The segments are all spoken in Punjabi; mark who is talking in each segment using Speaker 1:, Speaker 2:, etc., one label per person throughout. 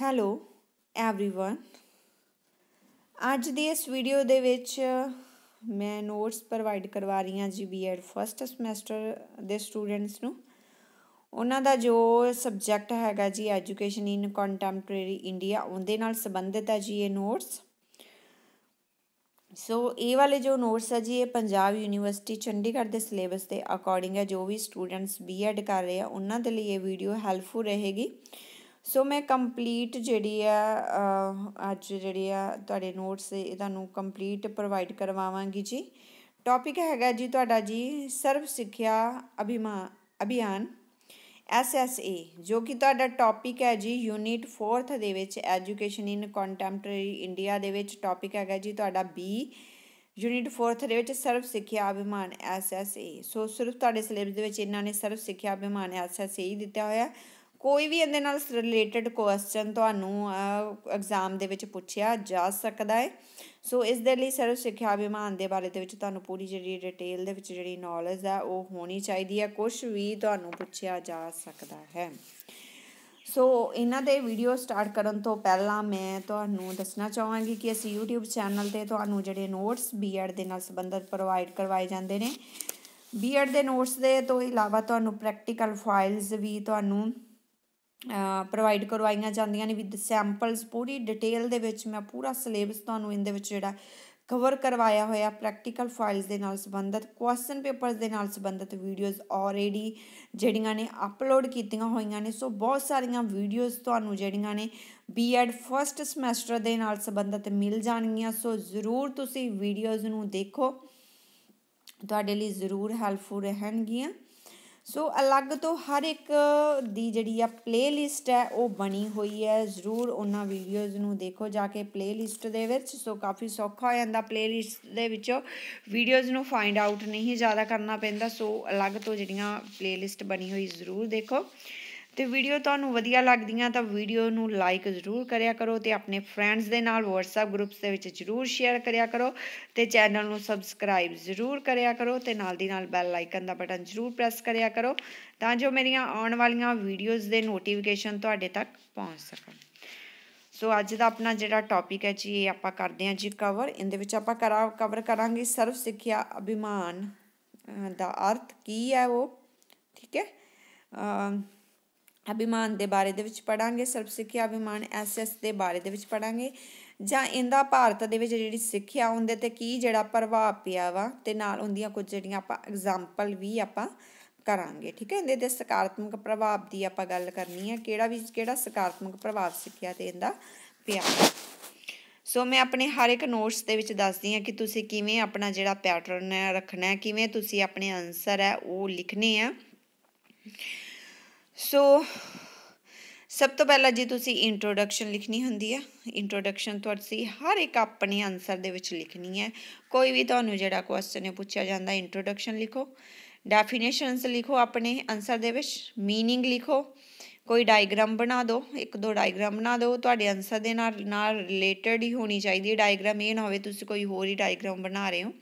Speaker 1: ਹੈਲੋ एवरीवन ਅੱਜ ਦੀ ਇਸ ਵੀਡੀਓ ਦੇ ਵਿੱਚ ਮੈਂ ਨੋਟਸ ਪ੍ਰੋਵਾਈਡ ਕਰਵਾ ਰਹੀ ਹਾਂ ਜੀ ਬੀਐਡ ਫਸਟ ਸਮੈਸਟਰ ਦੇ ਸਟੂਡੈਂਟਸ ਨੂੰ ਉਹਨਾਂ ਦਾ ਜੋ ਸਬਜੈਕਟ ਹੈਗਾ ਜੀ ਐਜੂਕੇਸ਼ਨ ਇਨ ਕੰਟੈਂਪਰੇਰੀ ਇੰਡੀਆ ਉਹਦੇ ਨਾਲ ਸੰਬੰਧਿਤ ਹੈ ਜੀ ਇਹ ਨੋਟਸ ਸੋ ਇਹ ਵਾਲੇ ਜੋ ਨੋਟਸ ਹੈ ਜੀ ਇਹ ਪੰਜਾਬ ਯੂਨੀਵਰਸਿਟੀ ਚੰਡੀਗੜ੍ਹ ਦੇ ਸਿਲੇਬਸ ਦੇ ਅਕੋਰਡਿੰਗ ਹੈ ਜੋ ਵੀ ਸਟੂਡੈਂਟਸ ਬੀਐਡ ਕਰ ਰਹੇ ਆ ਉਹਨਾਂ ਦੇ ਲਈ ਇਹ ਵੀਡੀਓ ਹੈਲਪਫੁਲ ਰਹੇਗੀ ਸੋ ਮੈਂ ਕੰਪਲੀਟ ਜਿਹੜੀ ਆ ਅੱਜ ਜਿਹੜੀ ਆ ਤੁਹਾਡੇ ਨੋਟਸ ਇਹ ਤੁਹਾਨੂੰ ਕੰਪਲੀਟ ਪ੍ਰੋਵਾਈਡ ਕਰਵਾਵਾਂਗੀ ਜੀ ਟੌਪਿਕ ਹੈਗਾ ਜੀ ਤੁਹਾਡਾ ਜੀ ਸਰਵ ਸਿੱਖਿਆ ਅਭਿਮਾਨ ਅਭਿਆਨ SSA ਜੋ ਕਿ ਤੁਹਾਡਾ ਟੌਪਿਕ ਹੈ ਜੀ ਯੂਨਿਟ 4th ਦੇ ਵਿੱਚ ਐਜੂਕੇਸ਼ਨ ਇਨ ਕੰਟੈਂਪਰੇਰੀ ਇੰਡੀਆ ਦੇ ਵਿੱਚ ਟੌਪਿਕ ਹੈਗਾ ਜੀ ਤੁਹਾਡਾ B ਯੂਨਿਟ 4th ਦੇ ਵਿੱਚ ਸਰਵ ਸਿੱਖਿਆ ਅਭਿਮਾਨ SSA ਸੋ ਸਿਰਫ ਤੁਹਾਡੇ ਸਿਲੇਬਸ ਦੇ ਵਿੱਚ ਇਹਨਾਂ ਨੇ ਸਰਵ ਸਿੱਖਿਆ ਅਭਿਮਾਨ SSA ਹੀ ਦਿੱਤਾ ਹੋਇਆ ਹੈ ਕੋਈ ਵੀ ਇਹਦੇ ਨਾਲ ਰਿਲੇਟਡ ਕੁਐਸਚਨ ਤੁਹਾਨੂੰ ਐਗਜ਼ਾਮ ਦੇ ਵਿੱਚ ਪੁੱਛਿਆ ਜਾ ਸਕਦਾ ਹੈ ਸੋ ਇਸ ਦੇ ਲਈ ਸਰਵ ਸਿੱਖਿਆ ਅਭਿਮਾਨ ਦੇ ਬਾਰੇ ਦੇ ਵਿੱਚ ਤੁਹਾਨੂੰ ਪੂਰੀ ਜਿਹੜੀ ਡਿਟੇਲ ਦੇ ਵਿੱਚ ਜਿਹੜੀ ਨੌਲੇਜ ਹੈ ਉਹ ਹੋਣੀ ਚਾਹੀਦੀ ਹੈ ਕੁਝ ਵੀ ਤੁਹਾਨੂੰ ਪੁੱਛਿਆ ਜਾ ਸਕਦਾ ਹੈ ਸੋ ਇਹਨਾਂ ਦੇ ਵੀਡੀਓ ਸਟਾਰਟ ਕਰਨ ਤੋਂ ਪਹਿਲਾਂ ਮੈਂ ਤੁਹਾਨੂੰ ਦੱਸਣਾ ਚਾਹਾਂਗੀ ਕਿ ਅਸੀਂ YouTube ਚੈਨਲ ਤੇ ਤੁਹਾਨੂੰ ਜਿਹੜੇ ਨੋਟਸ ਬੀਐਡ ਦੇ ਨਾਲ ਸੰਬੰਧਿਤ ਪ੍ਰੋਵਾਈਡ ਕਰਵਾਏ ਜਾਂਦੇ ਨੇ ਬੀਐਡ ਦੇ ਨੋਟਸ ਦੇ ਤੋਂ ਇਲਾਵਾ ਤੁਹਾਨੂੰ ਪ੍ਰੈਕਟੀਕਲ ਫਾਈਲਸ ਵੀ ਤੁਹਾਨੂੰ ਪ੍ਰੋਵਾਈਡ ਕਰਵਾਈਆਂ ਜਾਂਦੀਆਂ ਨੇ ਵਿਦ ਸੈਂਪਲਸ ਪੂਰੀ ਡਿਟੇਲ ਦੇ ਵਿੱਚ ਮੈਂ ਪੂਰਾ ਸਿਲੇਬਸ ਤੁਹਾਨੂੰ ਇਹਦੇ ਵਿੱਚ ਜਿਹੜਾ ਕਵਰ ਕਰਵਾਇਆ ਹੋਇਆ ਪ੍ਰੈਕਟੀਕਲ ਫਾਈਲਸ ਦੇ ਨਾਲ ਸੰਬੰਧਿਤ ਕੁਐਸਚਨ ਪੇਪਰਸ ਦੇ ਨਾਲ ਸੰਬੰਧਿਤ ਵੀਡੀਓਜ਼ ਆਲਰੇਡੀ ਜਿਹੜੀਆਂ ਨੇ ਅਪਲੋਡ ਕੀਤੀਆਂ ਹੋਈਆਂ ਨੇ ਸੋ ਬਹੁਤ ਸਾਰੀਆਂ ਵੀਡੀਓਜ਼ ਤੁਹਾਨੂੰ ਜਿਹੜੀਆਂ ਨੇ ਬੀਐਡ ਫਰਸਟ ਸਮੈਸਟਰ ਦੇ ਨਾਲ ਸੰਬੰਧਿਤ ਮਿਲ ਜਾਣਗੀਆਂ ਸੋ ਜ਼ਰੂਰ ਤੁਸੀਂ ਵੀਡੀਓਜ਼ ਨੂੰ ਦੇਖੋ ਤੁਹਾਡੇ ਲਈ ਜ਼ਰੂਰ ਹੈਲਪਫੁਲ ਰਹਿਣਗੀਆਂ ਸੋ ਅਲੱਗ ਤੋਂ ਹਰ ਇੱਕ ਦੀ ਜਿਹੜੀ ਆ ਪਲੇਲਿਸਟ ਹੈ ਉਹ ਬਣੀ ਹੋਈ ਹੈ ਜ਼ਰੂਰ ਉਹਨਾਂ ਵੀਡੀਓਜ਼ ਨੂੰ ਦੇਖੋ ਜਾ ਕੇ ਪਲੇਲਿਸਟ ਦੇ ਵਿੱਚ ਸੋ ਕਾਫੀ ਸੌਖਾ ਹੋ ਜਾਂਦਾ ਪਲੇਲਿਸਟ ਦੇ ਵਿੱਚੋਂ ਵੀਡੀਓਜ਼ ਨੂੰ ਫਾਈਂਡ ਆਊਟ ਨਹੀਂ ਜ਼ਿਆਦਾ ਕਰਨਾ ਪੈਂਦਾ ਸੋ ਅਲੱਗ ਤੋਂ ਜਿਹੜੀਆਂ ਪਲੇਲਿਸਟ ਬਣੀ ਹੋਈ ਜ਼ਰੂਰ ਦੇਖੋ ਤੇ ਵੀਡੀਓ ਤੁਹਾਨੂੰ ਵਧੀਆ ਲੱਗਦੀਆਂ ਤਾਂ ਵੀਡੀਓ ਨੂੰ ਲਾਈਕ ਜ਼ਰੂਰ ਕਰਿਆ ਕਰੋ ਤੇ ਆਪਣੇ ਫਰੈਂਡਸ ਦੇ ਨਾਲ WhatsApp ਗਰੁੱਪਸ ਦੇ ਵਿੱਚ ਜ਼ਰੂਰ ਸ਼ੇਅਰ ਕਰਿਆ ਕਰੋ ਤੇ ਚੈਨਲ ਨੂੰ ਸਬਸਕ੍ਰਾਈਬ ਜ਼ਰੂਰ ਕਰਿਆ ਕਰੋ ਤੇ ਨਾਲ ਦੀ ਨਾਲ ਬੈਲ ਆਈਕਨ ਦਾ ਬਟਨ ਜ਼ਰੂਰ ਪ੍ਰੈਸ ਕਰਿਆ ਕਰੋ ਤਾਂ ਜੋ ਮੇਰੀਆਂ ਆਉਣ ਵਾਲੀਆਂ ਵੀਡੀਓਜ਼ ਦੇ ਨੋਟੀਫਿਕੇਸ਼ਨ ਤੁਹਾਡੇ ਤੱਕ ਪਹੁੰਚ ਸਕਣ ਸੋ ਅੱਜ ਦਾ ਆਪਣਾ ਜਿਹੜਾ ਟੌਪਿਕ ਹੈ ਜੀ ਇਹ ਆਪਾਂ ਕਰਦੇ ਹਾਂ ਜੀ ਕਵਰ ਇਹਦੇ ਵਿੱਚ ਆਪਾਂ ਕਰਾ ਕਵਰ ਕਰਾਂਗੇ ਸਰਵ ਸਿੱਖਿਆ ਅਭਿਮਾਨ ਦਾ ਅਰਥ ਕੀ ਹੈ ਉਹ ਠੀਕ ਹੈ ਅਭਿਮਾਨ ਦੇ ਬਾਰੇ ਦੇ ਵਿੱਚ ਪੜਾਂਗੇ ਸਰਬ ਸਿੱਖਿਆ ਅਭਿਮਾਨ ਐਸਐਸ ਦੇ ਬਾਰੇ ਦੇ ਵਿੱਚ ਪੜਾਂਗੇ ਜਾਂ ਇਹਦਾ ਭਾਰਤ ਦੇ ਵਿੱਚ ਜਿਹੜੀ ਸਿੱਖਿਆ ਹੁੰਦੇ ਤੇ ਕੀ ਜਿਹੜਾ ਪ੍ਰਭਾਵ ਪਿਆ ਵਾ ਤੇ ਨਾਲ ਹੁੰਦੀਆਂ ਕੁਝ ਜਿਹੜੀਆਂ ਆਪਾਂ ਐਗਜ਼ਾਮਪਲ ਵੀ ਆਪਾਂ ਕਰਾਂਗੇ ਠੀਕ ਹੈ ਇਹਦੇ ਤੇ ਸਕਾਰਾਤਮਕ ਪ੍ਰਭਾਵ ਦੀ ਆਪਾਂ ਗੱਲ ਕਰਨੀ ਹੈ ਕਿਹੜਾ ਵੀ ਕਿਹੜਾ ਸਕਾਰਾਤਮਕ ਪ੍ਰਭਾਵ ਸਿੱਖਿਆ ਤੇ ਇਹਦਾ ਪਿਆ ਸੋ ਮੈਂ ਆਪਣੇ ਹਰ ਇੱਕ ਨੋਟਸ ਦੇ ਵਿੱਚ ਦੱਸਦੀ ਹਾਂ ਕਿ ਤੁਸੀਂ ਕਿਵੇਂ ਆਪਣਾ ਜਿਹੜਾ ਪੈਟਰਨ ਹੈ ਰੱਖਣਾ ਹੈ ਕਿਵੇਂ ਤੁਸੀਂ ਆਪਣੇ ਆਨਸਰ ਹੈ ਉਹ ਲਿਖਨੇ ਆ ਸੋ ਸਭ ਤੋਂ ਪਹਿਲਾਂ ਜੀ ਤੁਸੀਂ ਇੰਟਰੋਡਕਸ਼ਨ ਲਿਖਣੀ ਹੁੰਦੀ ਹੈ ਇੰਟਰੋਡਕਸ਼ਨ ਤੁਸੀਂ ਹਰ ਇੱਕ ਆਪਣੇ ਆਨਸਰ ਦੇ ਵਿੱਚ ਲਿਖਣੀ ਹੈ ਕੋਈ ਵੀ ਤੁਹਾਨੂੰ ਜਿਹੜਾ ਕੁਐਸਚਨ ਹੈ ਪੁੱਛਿਆ ਜਾਂਦਾ ਇੰਟਰੋਡਕਸ਼ਨ ਲਿਖੋ ਡੈਫੀਨੇਸ਼ਨਸ ਲਿਖੋ ਆਪਣੇ ਆਨਸਰ ਦੇ ਵਿੱਚ मीनिंग ਲਿਖੋ ਕੋਈ ਡਾਇਗ੍ਰਾਮ ਬਣਾ ਦਿਓ ਇੱਕ ਦੋ ਡਾਇਗ੍ਰਾਮ ਬਣਾ ਦਿਓ ਤੁਹਾਡੇ ਆਨਸਰ ਦੇ ਨਾਲ ਨਾਲ ਰਿਲੇਟਡ ਹੀ ਹੋਣੀ ਚਾਹੀਦੀ ਹੈ ਡਾਇਗ੍ਰਾਮ ਇਹ ਨਾ ਹੋਵੇ ਤੁਸੀਂ ਕੋਈ ਹੋਰ ਹੀ ਡਾਇਗ੍ਰਾਮ ਬਣਾ ਰਹੇ ਹੋ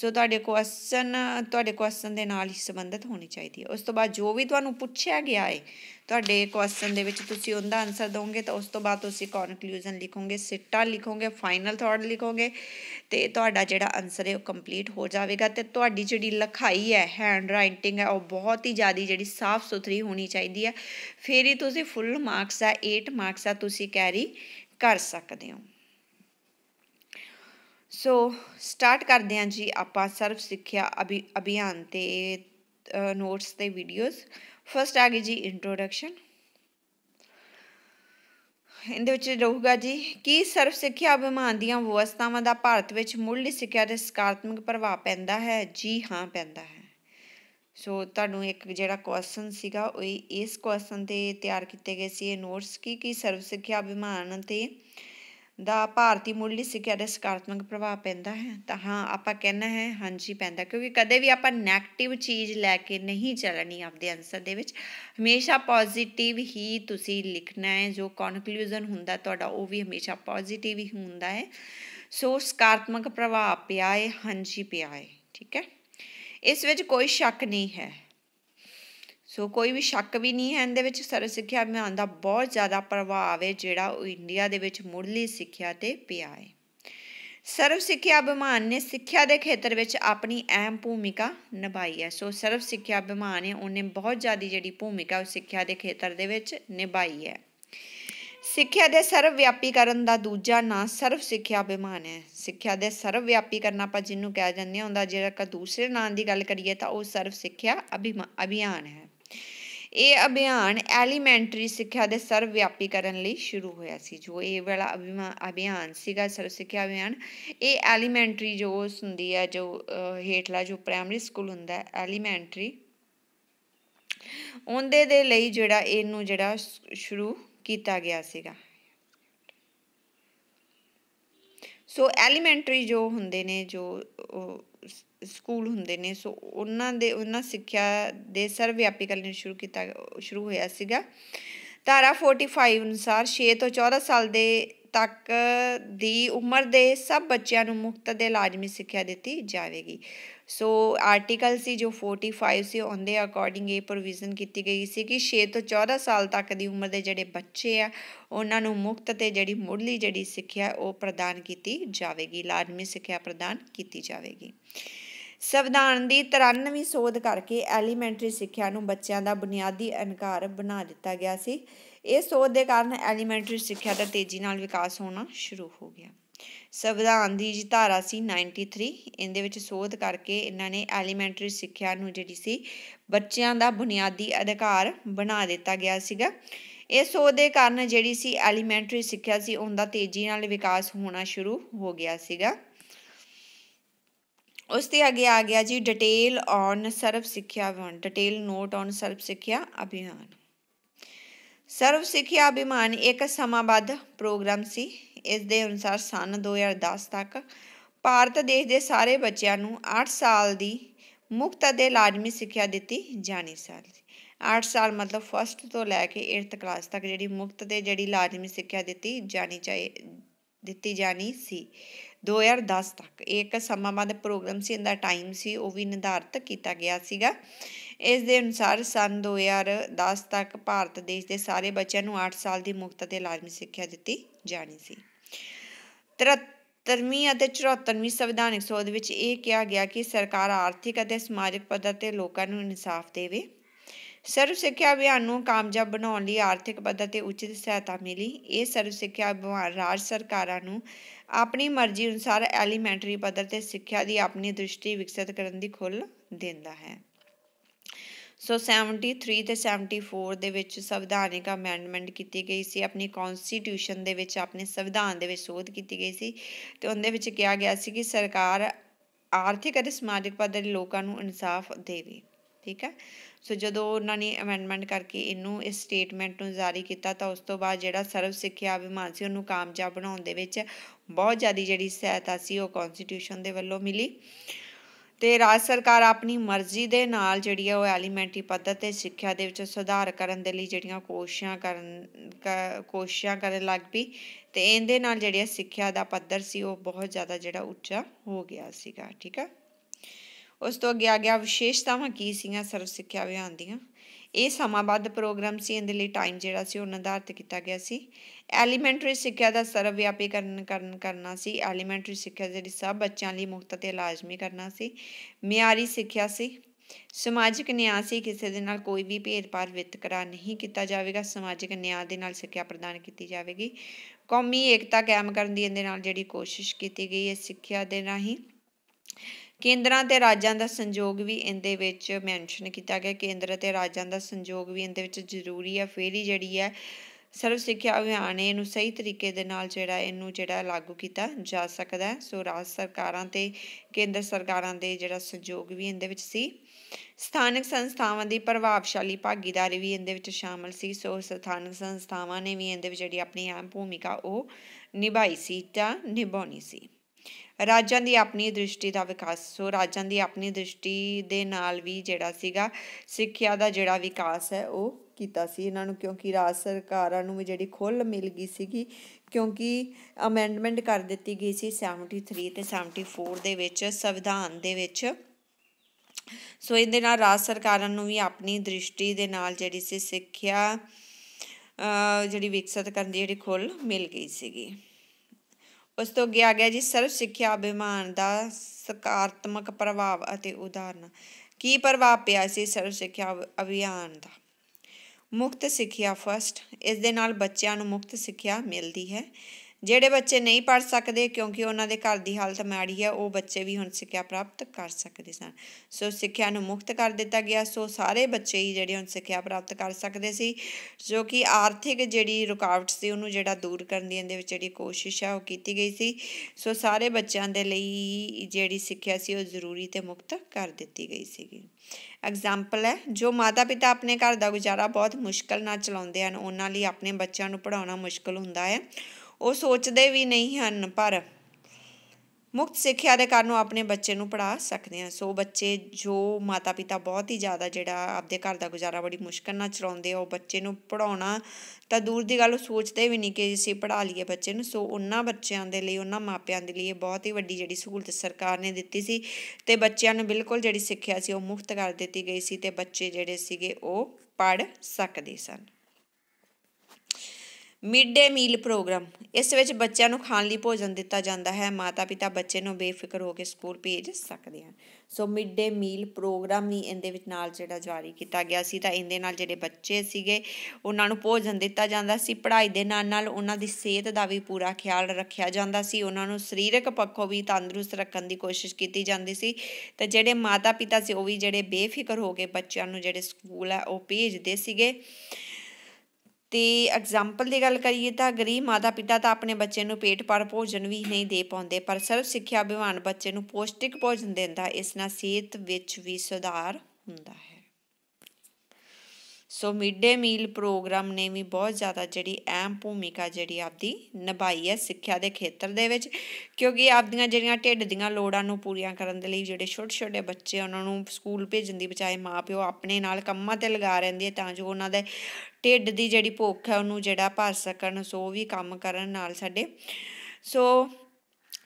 Speaker 1: ਸੋ ਤੁਹਾਡੇ ਕੁਐਸਚਨ ਤੁਹਾਡੇ ਕੁਐਸਚਨ ਦੇ ਨਾਲ ਹੀ ਸੰਬੰਧਿਤ ਹੋਣੀ ਚਾਹੀਦੀ ਹੈ ਉਸ ਤੋਂ ਬਾਅਦ ਜੋ ਵੀ ਤੁਹਾਨੂੰ ਪੁੱਛਿਆ ਗਿਆ ਹੈ ਤੁਹਾਡੇ ਕੁਐਸਚਨ ਦੇ ਵਿੱਚ ਤੁਸੀਂ ਉਹਦਾ ਆਨਸਰ ਦੋਗੇ ਤਾਂ ਉਸ ਤੋਂ ਬਾਅਦ ਤੁਸੀਂ ਕਨਕਲੂਜਨ ਲਿਖੋਗੇ ਸਿੱਟਾ ਲਿਖੋਗੇ ਫਾਈਨਲ ਥਾਟ ਲਿਖੋਗੇ ਤੇ ਤੁਹਾਡਾ ਜਿਹੜਾ ਆਨਸਰ ਹੈ ਉਹ ਕੰਪਲੀਟ ਹੋ ਜਾਵੇਗਾ ਤੇ ਤੁਹਾਡੀ ਜਿਹੜੀ ਲਿਖਾਈ ਹੈ ਹੈਂਡ ਰਾਈਟਿੰਗ ਹੈ ਉਹ ਬਹੁਤ ਹੀ ਜ਼ਿਆਦੀ ਜਿਹੜੀ ਸਾਫ਼ ਸੁਥਰੀ ਹੋਣੀ ਚਾਹੀਦੀ ਹੈ ਫਿਰ ਹੀ ਤੁਸੀਂ ਫੁੱਲ ਮਾਰਕਸ ਆ 8 ਮਾਰਕਸ ਆ ਤੁਸੀਂ ਕੈਰੀ ਕਰ ਸਕਦੇ ਹੋ ਸੋ ਸਟਾਰਟ ਕਰਦੇ ਹਾਂ ਜੀ ਆਪਾਂ ਸਰਵ ਸਿੱਖਿਆ ਅਭਿਆਨ ਤੇ ਨੋਟਸ ਤੇ ਵੀਡੀਓਜ਼ ਫਸਟ ਆ ਗਈ ਜੀ ਇੰਟਰੋਡਕਸ਼ਨ ਇਹਦੇ ਵਿੱਚ ਰਹੂਗਾ ਜੀ ਕੀ ਸਰਵ ਸਿੱਖਿਆ ਅਭਿਆਨ ਦੀਆਂ ਵਿਵਸਥਾਵਾਂ ਦਾ ਭਾਰਤ ਵਿੱਚ ਮੁੱਢਲੀ ਸਿੱਖਿਆ ਤੇ ਸਕਾਰਾਤਮਕ ਪ੍ਰਭਾਵ ਪੈਂਦਾ ਹੈ ਜੀ ਹਾਂ ਪੈਂਦਾ ਹੈ ਸੋ ਤੁਹਾਨੂੰ ਇੱਕ ਜਿਹੜਾ ਕੁਐਸਚਨ ਸੀਗਾ ਉਹ ਇਸ ਕੁਐਸਚਨ ਤੇ ਤਿਆਰ ਕੀਤੇ ਗਏ ਸੀ ਇਹ ਨੋਟਸ ਕੀ ਕੀ ਸਰਵ ਸਿੱਖਿਆ ਅਭਿਆਨ ਤੇ ਦਾ ਭਾਰਤੀ ਮੁੱਢਲੀ ਸਿੱਖਿਆ ਦੇ ਸਕਾਰਾਤਮਕ ਪ੍ਰਭਾਵ ਪੈਂਦਾ ਹੈ ਤਾਂ ਹਾਂ ਆਪਾਂ ਕਹਿਣਾ ਹੈ ਹਾਂਜੀ ਪੈਂਦਾ ਕਿਉਂਕਿ ਕਦੇ ਵੀ ਆਪਾਂ 네ਗੇਟਿਵ ਚੀਜ਼ ਲੈ ਕੇ ਨਹੀਂ ਚੱਲਣੀ ਆਪਦੇ ਅਨਸਰ ਦੇ ਵਿੱਚ ਹਮੇਸ਼ਾ ਪੋਜ਼ਿਟਿਵ ਹੀ ਤੁਸੀਂ ਲਿਖਣਾ ਹੈ ਜੋ ਕਨਕਲੂਜਨ ਹੁੰਦਾ ਤੁਹਾਡਾ ਉਹ ਵੀ ਹਮੇਸ਼ਾ ਪੋਜ਼ਿਟਿਵ ਹੀ ਹੁੰਦਾ ਹੈ ਸੋ ਸਕਾਰਾਤਮਕ ਪ੍ਰਭਾਵ ਪਿਆ ਹੈ ਹਾਂਜੀ ਪਿਆ ਹੈ ਠੀਕ ਹੈ ਇਸ ਵਿੱਚ ਕੋਈ ਸ਼ੱਕ ਨਹੀਂ ਹੈ ਸੋ ਕੋਈ ਵੀ ਸ਼ੱਕ ਵੀ ਨਹੀਂ ਹੈ ਇਹਦੇ ਵਿੱਚ ਸਰਵ ਸਿੱਖਿਆ ਅਭਿਆਨ ਦਾ ਬਹੁਤ ਜ਼ਿਆਦਾ ਪ੍ਰਭਾਵ ਹੈ ਜਿਹੜਾ ਉਹ ਇੰਡੀਆ ਦੇ ਵਿੱਚ ਮੁੱਢਲੀ ਸਿੱਖਿਆ ਤੇ ਪਿਆ ਹੈ ਸਰਵ ਸਿੱਖਿਆ ਅਭਿਆਨ ਨੇ ਸਿੱਖਿਆ ਦੇ ਖੇਤਰ ਵਿੱਚ ਆਪਣੀ ਅਹਿਮ ਭੂਮਿਕਾ ਨਿਭਾਈ ਹੈ ਸੋ ਸਰਵ ਸਿੱਖਿਆ ਅਭਿਆਨ ਨੇ ਉਹਨੇ ਬਹੁਤ ਜ਼ਿਆਦਾ ਜਿਹੜੀ ਭੂਮਿਕਾ ਉਹ ਸਿੱਖਿਆ ਦੇ ਖੇਤਰ ਦੇ ਵਿੱਚ ਨਿਭਾਈ ਹੈ ਸਿੱਖਿਆ ਦੇ ਸਰਵ ਵਿਆਪੀਕਰਨ ਦਾ ਦੂਜਾ ਨਾਂ ਸਰਵ ਸਿੱਖਿਆ ਅਭਿਮਾਨ ਹੈ ਸਿੱਖਿਆ ਦੇ ਸਰਵ ਵਿਆਪੀਕਰਨ ਆਪਾਂ ਜਿਹਨੂੰ ਕਹਿ ਜਾਂਦੇ ਹਾਂ ਉਹਦਾ ਜਿਹੜਾ ਕਾ ਦੂਸਰੇ ਨਾਂ ਦੀ ਗੱਲ ਕਰੀਏ ਤਾਂ ਉਹ ਸਰਵ ਸਿੱਖਿਆ ਅਭਿਆਨ ਹੈ ਇਹ ਅਭਿਆਨ ਐਲੀਮੈਂਟਰੀ ਸਿੱਖਿਆ ਦੇ ਸਰਵ ਵਿਆਪੀਕਰਨ ਲਈ ਸ਼ੁਰੂ ਹੋਇਆ ਸੀ ਜੋ ਇਹ ਵਾਲਾ ਅਭਿਆਨ ਸੀਗਾ ਸਰਵ ਸਿੱਖਿਆ ਅਭਿਆਨ ਇਹ ਐਲੀਮੈਂਟਰੀ ਜੋ ਹੁੰਦੀ ਹੈ ਜੋ ਹੇਠਲਾ ਜੋ ਪ੍ਰਾਇਮਰੀ ਸਕੂਲ ਹੁੰਦਾ ਹੈ ਐਲੀਮੈਂਟਰੀ ਉਹਦੇ ਦੇ ਲਈ ਜਿਹੜਾ ਇਹਨੂੰ ਜਿਹੜਾ ਸ਼ੁਰੂ ਕੀਤਾ ਗਿਆ ਸੀਗਾ ਸੋ ਐਲੀਮੈਂਟਰੀ ਜੋ ਹੁੰਦੇ ਨੇ ਜੋ ਸਕੂਲ ਹੁੰਦੇ ਨੇ ਸੋ ਉਹਨਾਂ ਦੇ ਉਹਨਾਂ ਸਿੱਖਿਆ ਦੇ ਸਰਵਵਿਆਪੀ ਕਲੀਨ ਸ਼ੁਰੂ ਕੀਤਾ ਸ਼ੁਰੂ ਹੋਇਆ ਸੀਗਾ ਧਾਰਾ 45 ਅਨੁਸਾਰ 6 ਤੋਂ 14 ਸਾਲ ਦੇ ਤੱਕ ਦੀ ਉਮਰ ਦੇ ਸਭ ਬੱਚਿਆਂ ਨੂੰ ਮੁਫਤ ਦੇ ਲਾਜ਼ਮੀ ਸਿੱਖਿਆ ਦਿੱਤੀ ਜਾਵੇਗੀ ਸੋ ਆਰਟੀਕਲ ਸੀ ਜੋ 45 ਸੀ ਉਹਦੇ ਅਕੋਰਡਿੰਗ ਇਹ ਪ੍ਰੋਵੀਜ਼ਨ ਕੀਤੀ ਗਈ ਸੀ ਕਿ 6 ਤੋਂ 14 ਸਾਲ ਤੱਕ ਦੀ ਉਮਰ ਦੇ ਜਿਹੜੇ ਬੱਚੇ ਆ ਉਹਨਾਂ ਨੂੰ ਮੁਫਤ ਤੇ ਜਿਹੜੀ ਮੁੱਢਲੀ ਜਿਹੜੀ ਸਿੱਖਿਆ ਉਹ ਪ੍ਰਦਾਨ ਕੀਤੀ ਜਾਵੇਗੀ ਲਾਜ਼ਮੀ ਸਿੱਖਿਆ ਪ੍ਰਦਾਨ ਕੀਤੀ ਜਾਵੇਗੀ ਸੰਵਿਧਾਨ ਦੀ 93ਵੀਂ ਸੋਧ ਕਰਕੇ ਐਲੀਮੈਂਟਰੀ ਸਿੱਖਿਆ ਨੂੰ ਬੱਚਿਆਂ ਦਾ ਬੁਨਿਆਦੀ ਅਧਿਕਾਰ ਬਣਾ ਦਿੱਤਾ ਗਿਆ ਸੀ ਇਸ ਸੋਧ ਦੇ ਕਾਰਨ ਐਲੀਮੈਂਟਰੀ ਸਿੱਖਿਆ ਦਾ ਤੇਜ਼ੀ ਨਾਲ ਵਿਕਾਸ ਹੋਣਾ ਸ਼ੁਰੂ ਹੋ ਗਿਆ ਸੰਵਿਧਾਨ ਦੀ ਜੀ ਧਾਰਾ ਸੀ 93 ਇਹਦੇ ਵਿੱਚ ਸੋਧ ਕਰਕੇ ਇਹਨਾਂ ਨੇ ਐਲੀਮੈਂਟਰੀ ਸਿੱਖਿਆ ਨੂੰ ਜਿਹੜੀ ਸੀ ਬੱਚਿਆਂ ਦਾ ਬੁਨਿਆਦੀ ਅਧਿਕਾਰ ਬਣਾ ਦਿੱਤਾ ਗਿਆ ਸੀਗਾ ਇਸ ਸੋਧ ਦੇ ਕਾਰਨ ਜਿਹੜੀ ਸੀ ਐਲੀਮੈਂਟਰੀ ਸਿੱਖਿਆ ਸੀ ਉਹਦਾ ਤੇਜ਼ੀ ਨਾਲ ਵਿਕਾਸ ਹੋਣਾ ਸ਼ੁਰੂ ਹੋ ਗਿਆ ਸੀਗਾ ਉਸ ਤੇ ਅੱਗੇ ਆ ਗਿਆ ਜੀ detail on Sarva Shiksha one detail note on Sarva Shiksha Abhiyan ਸਰਵ ਸਿੱਖਿਆ ਅਭਿਮਾਨ ਇੱਕ ਸਮਾਬੱਧ ਪ੍ਰੋਗਰਾਮ ਸੀ ਇਸ ਦੇ ਅਨੁਸਾਰ ਸਨ 2010 ਤੱਕ ਭਾਰਤ ਦੇਸ਼ ਦੇ ਸਾਰੇ ਬੱਚਿਆਂ ਨੂੰ 8 ਸਾਲ ਦੀ ਮੁਕਤ ਅਤੇ ਲਾਜ਼ਮੀ ਸਿੱਖਿਆ ਦਿੱਤੀ ਜਾਣੀ ਸੀ 8 ਸਾਲ ਮਤਲਬ ਫਸਟ ਤੋਂ ਲੈ ਕੇ 8th ਕਲਾਸ ਤੱਕ ਜਿਹੜੀ ਮੁਕਤ ਤੇ ਜਿਹੜੀ ਲਾਜ਼ਮੀ ਸਿੱਖਿਆ ਦਿੱਤੀ ਜਾਣੀ ਚਾਹੀ ਦਿੱਤੀ ਜਾਣੀ ਸੀ 2010 ਤੱਕ ਇੱਕ ਸਮਾਬੱਧ ਪ੍ਰੋਗਰਾਮ ਸੀ ਇਹਦਾ ਟਾਈਮ ਸੀ ਉਹ ਵੀ ਨਿਰਧਾਰਤ ਕੀਤਾ ਗਿਆ ਸੀਗਾ ਇਸ ਦੇ ਅਨੁਸਾਰ ਸਨ 2010 ਤੱਕ ਭਾਰਤ ਦੇਸ਼ ਦੇ ਸਾਰੇ ਬੱਚਿਆਂ ਨੂੰ 8 ਸਾਲ ਦੀ ਮੁਫਤ ਅਤੇ ਲਾਜ਼ਮੀ ਸਿੱਖਿਆ ਦਿੱਤੀ ਜਾਣੀ ਸੀ 73ਵੀਂ ਅਤੇ 74ਵੀਂ ਸੰਵਿਧਾਨਿਕ ਸੋਧ ਵਿੱਚ ਇਹ ਕਿਹਾ ਗਿਆ ਕਿ ਸਰਕਾਰ ਆਰਥਿਕ ਅਤੇ ਸਮਾਜਿਕ ਪੱਧਰ ਤੇ ਲੋਕਾਂ ਨੂੰ ਇਨਸਾਫ ਦੇਵੇ ਸਰਵ ਸਿੱਖਿਆ ਅਭਿਆਨ ਨੂੰ ਕਾਮਯਾਬ ਬਣਾਉਣ ਲਈ ਆਰਥਿਕ ਪੱਧਰ ਤੇ ਉਚਿਤ ਸਹਾਇਤਾ ਮਿਲੀ ਇਹ ਸਰਵ ਸਿੱਖਿਆ ਅਭਿਆਨ ਰਾਜ ਸਰਕਾਰਾਂ ਨੂੰ ਆਪਣੀ ਮਰਜ਼ੀ ਅਨੁਸਾਰ ਐਲੀਮੈਂਟਰੀ ਪੱਧਰ ਤੇ ਸਿੱਖਿਆ ਦੀ ਆਪਣੀ ਦ੍ਰਿਸ਼ਟੀ ਵਿਕਸਿਤ ਕਰਨ ਦੀ ਖੁੱਲ੍ਹ ਦਿੰਦਾ ਹੈ ਸੋ 73 ਤੇ 74 ਦੇ ਵਿੱਚ ਸੰਵਿਧਾਨਿਕ ਅਮੈਂਡਮੈਂਟ ਕੀਤੀ ਗਈ ਸੀ ਆਪਣੀ ਕਨਸਟੀਟਿਊਸ਼ਨ ਦੇ ਵਿੱਚ ਆਪਣੇ ਸੰਵਿਧਾਨ ਦੇ ਵਿੱਚ ਸੋਧ ਕੀਤੀ ਗਈ ਸੀ ਤੇ ਉਹਦੇ ਵਿੱਚ ਕਿਹਾ ਗਿਆ ਸੀ ਕਿ ਸਰਕਾਰ ਆਰਥਿਕ ਅਤੇ ਸਮਾਜਿਕ ਪੱਧਰ ਦੇ ਲੋਕਾਂ ਨੂੰ ਇਨਸਾਫ ਦੇਵੇ ਠੀਕ ਹੈ ਸੋ ਜਦੋਂ ਉਹਨਾਂ ਨੇ ਅਮੈਂਡਮੈਂਟ ਕਰਕੇ ਇਹਨੂੰ ਇਸ ਸਟੇਟਮੈਂਟ ਨੂੰ ਜਾਰੀ ਕੀਤਾ ਤਾਂ ਉਸ ਤੋਂ ਬਾਅਦ ਜਿਹੜਾ ਸਰਵ ਸਿੱਖਿਆ ਅਭਿਮਾਨ ਸੀ ਉਹਨੂੰ ਕਾਮਯਾਬ ਬਣਾਉਣ ਦੇ ਵਿੱਚ ਬਹੁਤ ਜ਼ਿਆਦਾ ਜਿਹੜੀ ਸਹਾਇਤਾ ਸੀ ਉਹ ਕਨਸਟੀਟਿਊਸ਼ਨ ਦੇ ਵੱਲੋਂ ਮਿਲੀ ਤੇ ਰਾਜ ਸਰਕਾਰ ਆਪਣੀ ਮਰਜ਼ੀ ਦੇ ਨਾਲ ਜਿਹੜੀ ਹੈ ਉਹ ਐਲੀਮੈਂਟਰੀ ਪੱਧਰ ਤੇ ਸਿੱਖਿਆ ਦੇ ਵਿੱਚ ਸੁਧਾਰ ਕਰਨ ਦੇ ਲਈ ਜਿਹੜੀਆਂ ਕੋਸ਼ਿਸ਼ਾਂ ਕਰਨ ਕੋਸ਼ਿਸ਼ਾਂ ਕਰਨ ਲੱਗ ਪਈ ਤੇ ਇਹਦੇ ਨਾਲ ਜਿਹੜੀ ਸਿੱਖਿਆ ਦਾ ਪੱਧਰ ਸੀ ਉਹ ਬਹੁਤ ਜ਼ਿਆਦਾ ਜਿਹੜਾ ਉੱਚਾ ਹੋ ਗਿਆ ਸੀਗਾ ਠੀਕ ਆ ਉਸ ਤੋਂ ਅੱਗੇ ਆ ਗਿਆ ਵਿਸ਼ੇਸ਼ਤਾਵਾਂ ਕੀ ਸੀਗੀਆਂ ਸਰਵ ਸਿੱਖਿਆ ਅਭਿਆਨ ਦੀਆਂ ਇਹ ਸਮਾਬੱਧ ਪ੍ਰੋਗਰਾਮ ਸੀ ਇਹਦੇ ਲਈ ਟਾਈਮ ਜਿਹੜਾ ਸੀ ਉਹ ਨਿਰਧਾਰਤ ਕੀਤਾ ਗਿਆ ਸੀ ਐਲੀਮੈਂਟਰੀ ਸਿੱਖਿਆ ਦਾ ਸਰਵ ਵਿਆਪੀਕਰਨ ਕਰਨ ਕਰਨਾ ਸੀ ਐਲੀਮੈਂਟਰੀ ਸਿੱਖਿਆ ਜਿਹੜੀ ਸਭ ਬੱਚਿਆਂ ਲਈ ਮੁਫਤ ਤੇ ਲਾਜ਼ਮੀ ਕਰਨਾ ਸੀ ਮਿਆਰੀ ਸਿੱਖਿਆ ਸੀ ਸਮਾਜਿਕ ਨਿਆਂ ਸੀ ਕਿਸੇ ਦੇ ਨਾਲ ਕੋਈ ਵੀ ਭੇਦਭਾਵ ਵਿਤਕਰਾ ਨਹੀਂ ਕੀਤਾ ਜਾਵੇਗਾ ਸਮਾਜਿਕ ਨਿਆਂ ਦੇ ਨਾਲ ਸਿੱਖਿਆ ਪ੍ਰਦਾਨ ਕੀਤੀ ਜਾਵੇਗੀ ਕੌਮੀ ਏਕਤਾ ਕਾਇਮ ਕਰਨ ਦੀ ਇਹਦੇ ਨਾਲ ਜਿਹੜੀ ਕੋਸ਼ਿਸ਼ ਕੀਤੀ ਗਈ ਹੈ ਸਿੱਖਿਆ ਦੇ ਰਾਹੀਂ ਕੇਂਦਰਾਂ ਤੇ ਰਾਜਾਂ ਦਾ ਸੰਯੋਗ ਵੀ ਇਹਦੇ ਵਿੱਚ ਮੈਂਸ਼ਨ ਕੀਤਾ ਗਿਆ ਕੇਂਦਰ ਤੇ ਰਾਜਾਂ ਦਾ ਸੰਯੋਗ ਵੀ ਇਹਦੇ ਵਿੱਚ ਜ਼ਰੂਰੀ ਹੈ ਫੇਰ ਹੀ ਜਿਹੜੀ ਹੈ ਸਰਵ ਸਿੱਖਿਆ ਅਭਿਆਨ ਇਹਨੂੰ ਸਹੀ ਤਰੀਕੇ ਦੇ ਨਾਲ ਜਿਹੜਾ ਇਹਨੂੰ ਜਿਹੜਾ ਲਾਗੂ ਕੀਤਾ ਜਾ ਸਕਦਾ ਸੋ ਰਾਜ ਸਰਕਾਰਾਂ ਤੇ ਕੇਂਦਰ ਸਰਕਾਰਾਂ ਦੇ ਜਿਹੜਾ ਸਹਿਯੋਗ ਵੀ ਇਹਦੇ ਵਿੱਚ ਸੀ ਸਥਾਨਕ ਸੰਸਥਾਵਾਂ ਦੀ ਪ੍ਰਭਾਵਸ਼ਾਲੀ ਭਾਗੀਦਾਰੀ ਵੀ ਇਹਦੇ ਵਿੱਚ ਸ਼ਾਮਲ ਸੀ ਸੋ ਸਥਾਨਕ ਸੰਸਥਾਵਾਂ ਨੇ ਵੀ ਇਹਦੇ ਵਿੱਚ ਜਿਹੜੀ ਆਪਣੀ ਅਹਿਮ ਭੂਮਿਕਾ ਉਹ ਨਿਭਾਈ ਸੀ ਤਾਂ ਨਿਭਾਉਣੀ ਸੀ ਰਾਜਾਂ ਦੀ ਆਪਣੀ ਦ੍ਰਿਸ਼ਟੀ ਦਾ ਵਿਕਾਸ ਸੋ ਰਾਜਾਂ ਦੀ ਆਪਣੀ ਦ੍ਰਿਸ਼ਟੀ ਦੇ ਨਾਲ ਵੀ ਜਿਹੜਾ ਸੀਗਾ ਸਿੱਖਿਆ ਦਾ ਜਿਹੜਾ ਵਿਕਾਸ ਹੈ ਉਹ ਕੀਤਾ ਸੀ ਇਹਨਾਂ ਨੂੰ ਕਿਉਂਕਿ ਰਾਜ ਸਰਕਾਰਾਂ ਨੂੰ ਵੀ ਜਿਹੜੀ ਖੁੱਲ ਮਿਲ ਗਈ ਸੀਗੀ ਕਿਉਂਕਿ ਅਮੈਂਡਮੈਂਟ ਕਰ ਦਿੱਤੀ ਗਈ ਸੀ 73 ਤੇ 74 ਦੇ ਵਿੱਚ ਸੰਵਿਧਾਨ ਦੇ ਵਿੱਚ ਸੋ ਇਹਦੇ ਨਾਲ ਰਾਜ ਸਰਕਾਰਾਂ ਨੂੰ ਵੀ ਆਪਣੀ ਦ੍ਰਿਸ਼ਟੀ ਦੇ ਨਾਲ ਜਿਹੜੀ ਸੀ ਸਿੱਖਿਆ ਜਿਹੜੀ ਵਿਕਸਿਤ ਕਰਨ ਦੀ ਜਿਹੜੀ ਖੁੱਲ ਮਿਲ ਗਈ ਸੀਗੀ ਉਸ ਤੋਂ ਅੱਗੇ ਆ ਗਿਆ ਜੀ ਸਰਵ ਸਿੱਖਿਆ ਅਭਿਮਾਨ ਦਾ ਸਕਾਰਾਤਮਕ ਪ੍ਰਭਾਵ ਅਤੇ ਉਦਾਹਰਨ ਕੀ ਪ੍ਰਭਾਵ ਪਿਆ ਸੀ ਸਰਵ ਸਿੱਖਿਆ ਅਭਿਆਨ ਦਾ ਮੁਕਤ ਸਿੱਖਿਆ ਫਸਟ ਇਸ ਦੇ ਨਾਲ ਬੱਚਿਆਂ ਨੂੰ ਮੁਕਤ ਸਿੱਖਿਆ ਮਿਲਦੀ ਹੈ ਜਿਹੜੇ ਬੱਚੇ ਨਹੀਂ ਪੜ ਸਕਦੇ ਕਿਉਂਕਿ ਉਹਨਾਂ ਦੇ ਘਰ ਦੀ ਹਾਲਤ ਮਾੜੀ ਹੈ ਉਹ ਬੱਚੇ ਵੀ ਹੁਣ ਸਿੱਖਿਆ ਪ੍ਰਾਪਤ ਕਰ ਸਕਦੇ ਸਨ ਸੋ ਸਿੱਖਿਆ ਨੂੰ ਮੁਕਤ ਕਰ ਦਿੱਤਾ ਗਿਆ ਸੋ ਸਾਰੇ ਬੱਚੇ ਹੀ ਜਿਹੜੇ ਹੁਣ ਸਿੱਖਿਆ ਪ੍ਰਾਪਤ ਕਰ ਸਕਦੇ ਸੀ ਜੋ ਕਿ ਆਰਥਿਕ ਜਿਹੜੀ ਰੁਕਾਵਟ ਸੀ ਉਹਨੂੰ ਜਿਹੜਾ ਦੂਰ ਕਰਨ ਦੀ ਇਹਦੇ ਵਿੱਚ ਜਿਹੜੀ ਕੋਸ਼ਿਸ਼ ਹੈ ਉਹ ਕੀਤੀ ਗਈ ਸੀ ਸੋ ਸਾਰੇ ਬੱਚਿਆਂ ਦੇ ਲਈ ਜਿਹੜੀ ਸਿੱਖਿਆ ਸੀ ਉਹ ਜ਼ਰੂਰੀ ਤੇ ਮੁਕਤ ਕਰ ਦਿੱਤੀ ਗਈ ਸੀਗੀ ਐਗਜ਼ਾਮਪਲ ਹੈ ਜੋ ਮਾਤਾ ਪਿਤਾ ਆਪਣੇ ਘਰ ਦਾ ਗੁਜ਼ਾਰਾ ਬਹੁਤ ਮੁਸ਼ਕਲ ਨਾਲ ਚਲਾਉਂਦੇ ਹਨ ਉਹਨਾਂ ਲਈ ਆਪਣੇ ਬੱਚਿਆਂ ਨੂੰ ਪੜਾਉਣਾ ਮੁਸ਼ਕਲ ਹੁੰਦਾ ਹੈ ਉਹ ਸੋਚਦੇ ਵੀ ਨਹੀਂ ਹਨ ਪਰ ਮੁਕਤ ਸਿੱਖਿਆ ਦੇ ਕਾਰਨ ਉਹ ਆਪਣੇ ਬੱਚੇ ਨੂੰ ਪੜਾ ਸਕਦੇ ਆ ਸੋ ਬੱਚੇ ਜੋ ਮਾਤਾ ਪਿਤਾ ਬਹੁਤ ਹੀ ਜ਼ਿਆਦਾ ਜਿਹੜਾ ਆਪਦੇ ਘਰ ਦਾ ਗੁਜ਼ਾਰਾ ਬੜੀ ਮੁਸ਼ਕਲ ਨਾਲ ਚਲਾਉਂਦੇ ਆ ਉਹ ਬੱਚੇ ਨੂੰ ਪੜਾਉਣਾ ਤਾਂ ਦੂਰ ਦੀ ਗੱਲ ਉਹ ਸੋਚਦੇ ਵੀ ਨਹੀਂ ਕਿ ਅਸੀਂ ਪੜਾ ਲਈਏ ਬੱਚੇ ਨੂੰ ਸੋ ਉਹਨਾਂ ਬੱਚਿਆਂ ਦੇ ਲਈ ਉਹਨਾਂ ਮਾਪਿਆਂ ਦੇ ਲਈ ਇਹ ਬਹੁਤ ਹੀ ਵੱਡੀ ਜਿਹੜੀ ਸਹੂਲਤ ਸਰਕਾਰ ਨੇ ਦਿੱਤੀ ਸੀ ਤੇ ਬੱਚਿਆਂ ਨੂੰ ਬਿਲਕੁਲ ਜਿਹੜੀ ਸਿੱਖਿਆ ਸੀ ਉਹ ਮੁਫਤ ਕਰ ਦਿੱਤੀ ਗਈ ਸੀ ਤੇ ਬੱਚੇ ਜਿਹੜੇ ਸੀਗੇ ਉਹ ਪੜ ਸਕਦੇ ਸਨ ਮਿਡ ਡੇ ਮੀਲ ਪ੍ਰੋਗਰਾਮ ਇਸ ਵਿੱਚ ਬੱਚਿਆਂ ਨੂੰ ਖਾਣ ਲਈ ਭੋਜਨ ਦਿੱਤਾ ਜਾਂਦਾ ਹੈ ਮਾਤਾ ਪਿਤਾ ਬੱਚੇ ਨੂੰ ਬੇਫਿਕਰ ਹੋ ਕੇ ਸਕੂਲ ਭੇਜ ਸਕਦੇ ਹਨ ਸੋ ਮਿਡ ਡੇ ਮੀਲ ਪ੍ਰੋਗਰਾਮ ਵੀ ਇਹਦੇ ਵਿੱਚ ਨਾਲ ਜਿਹੜਾ ਜਾਰੀ ਕੀਤਾ ਗਿਆ ਸੀ ਤਾਂ ਇਹਦੇ ਨਾਲ ਜਿਹੜੇ ਬੱਚੇ ਸੀਗੇ ਉਹਨਾਂ ਨੂੰ ਭੋਜਨ ਦਿੱਤਾ ਜਾਂਦਾ ਸੀ ਪੜ੍ਹਾਈ ਦੇ ਨਾਲ ਨਾਲ ਉਹਨਾਂ ਦੀ ਸਿਹਤ ਦਾ ਵੀ ਪੂਰਾ ਖਿਆਲ ਰੱਖਿਆ ਜਾਂਦਾ ਸੀ ਉਹਨਾਂ ਨੂੰ ਸਰੀਰਕ ਪੱਖੋਂ ਵੀ ਤੰਦਰੁਸਤ ਰੱਖਣ ਦੀ ਕੋਸ਼ਿਸ਼ ਕੀਤੀ ਜਾਂਦੀ ਸੀ ਤੇ ਜਿਹੜੇ ਮਾਤਾ ਪਿਤਾ ਸੀ ਉਹ ਵੀ ਜਿਹੜੇ ਬੇਫਿਕਰ ਹੋ ਕੇ ਬੱਚਿਆਂ ਨੂੰ ਜਿਹੜੇ ਸਕੂਲ ਆ ਉਹ ਭੇਜਦੇ ਸੀਗੇ ਤੇ ਐਗਜ਼ਾਮਪਲ ਦੀ ਗੱਲ ਕਰੀਏ ਤਾਂ ਗਰੀਬ ਮਾਤਾ ਪਿਤਾ ਤਾਂ ਆਪਣੇ ਬੱਚੇ ਨੂੰ ਪੇਟ ਭਰ ਭੋਜਨ ਵੀ ਨਹੀਂ ਦੇ ਪਾਉਂਦੇ ਪਰ ਸਰਵ ਸਿੱਖਿਆ ਵਿਭਾਗ ਬੱਚੇ ਨੂੰ ਪੌਸ਼ਟਿਕ ਭੋਜਨ ਦਿੰਦਾ ਇਸ ਨਾਲ ਸਿਹਤ ਵਿੱਚ ਵੀ ਸੁਧਾਰ ਹੁੰਦਾ ਹੈ ਸੋ ਮਿਡ ਡੇ ਮੀਲ ਪ੍ਰੋਗਰਾਮ ਨੇ ਵੀ ਬਹੁਤ ਜ਼ਿਆਦਾ ਜਿਹੜੀ ਅਹਿਮ ਭੂਮਿਕਾ ਜਿਹੜੀ ਆਪਦੀ ਨਿਭਾਈ ਹੈ ਸਿੱਖਿਆ ਦੇ ਖੇਤਰ ਦੇ ਵਿੱਚ ਕਿਉਂਕਿ ਆਪਦੀਆਂ ਜਿਹੜੀਆਂ ਢਿੱਡ ਦੀਆਂ ਲੋੜਾਂ ਨੂੰ ਪੂਰੀਆਂ ਕਰਨ ਦੇ ਲਈ ਜਿਹੜੇ ਛੋਟੇ ਛੋਟੇ ਬੱਚੇ ਉਹਨਾਂ ਨੂੰ ਸਕੂਲ ਭੇਜਣ ਦੀ ਬਚਾਏ ਮਾਪਿਓ ਆਪਣੇ ਨਾਲ ਕੰਮਾਂ ਤੇ ਲਗਾ ਰਹਿੰਦੇ ਤਾਂ ਜੋ ਉਹਨਾਂ ਦੇ ਢਿੱਡ ਦੀ ਜਿਹੜੀ ਭੁੱਖ ਹੈ ਉਹਨੂੰ ਜਿਹੜਾ ਭਰ ਸਕਣ ਸੋ ਵੀ ਕੰਮ ਕਰਨ ਨਾਲ ਸਾਡੇ ਸੋ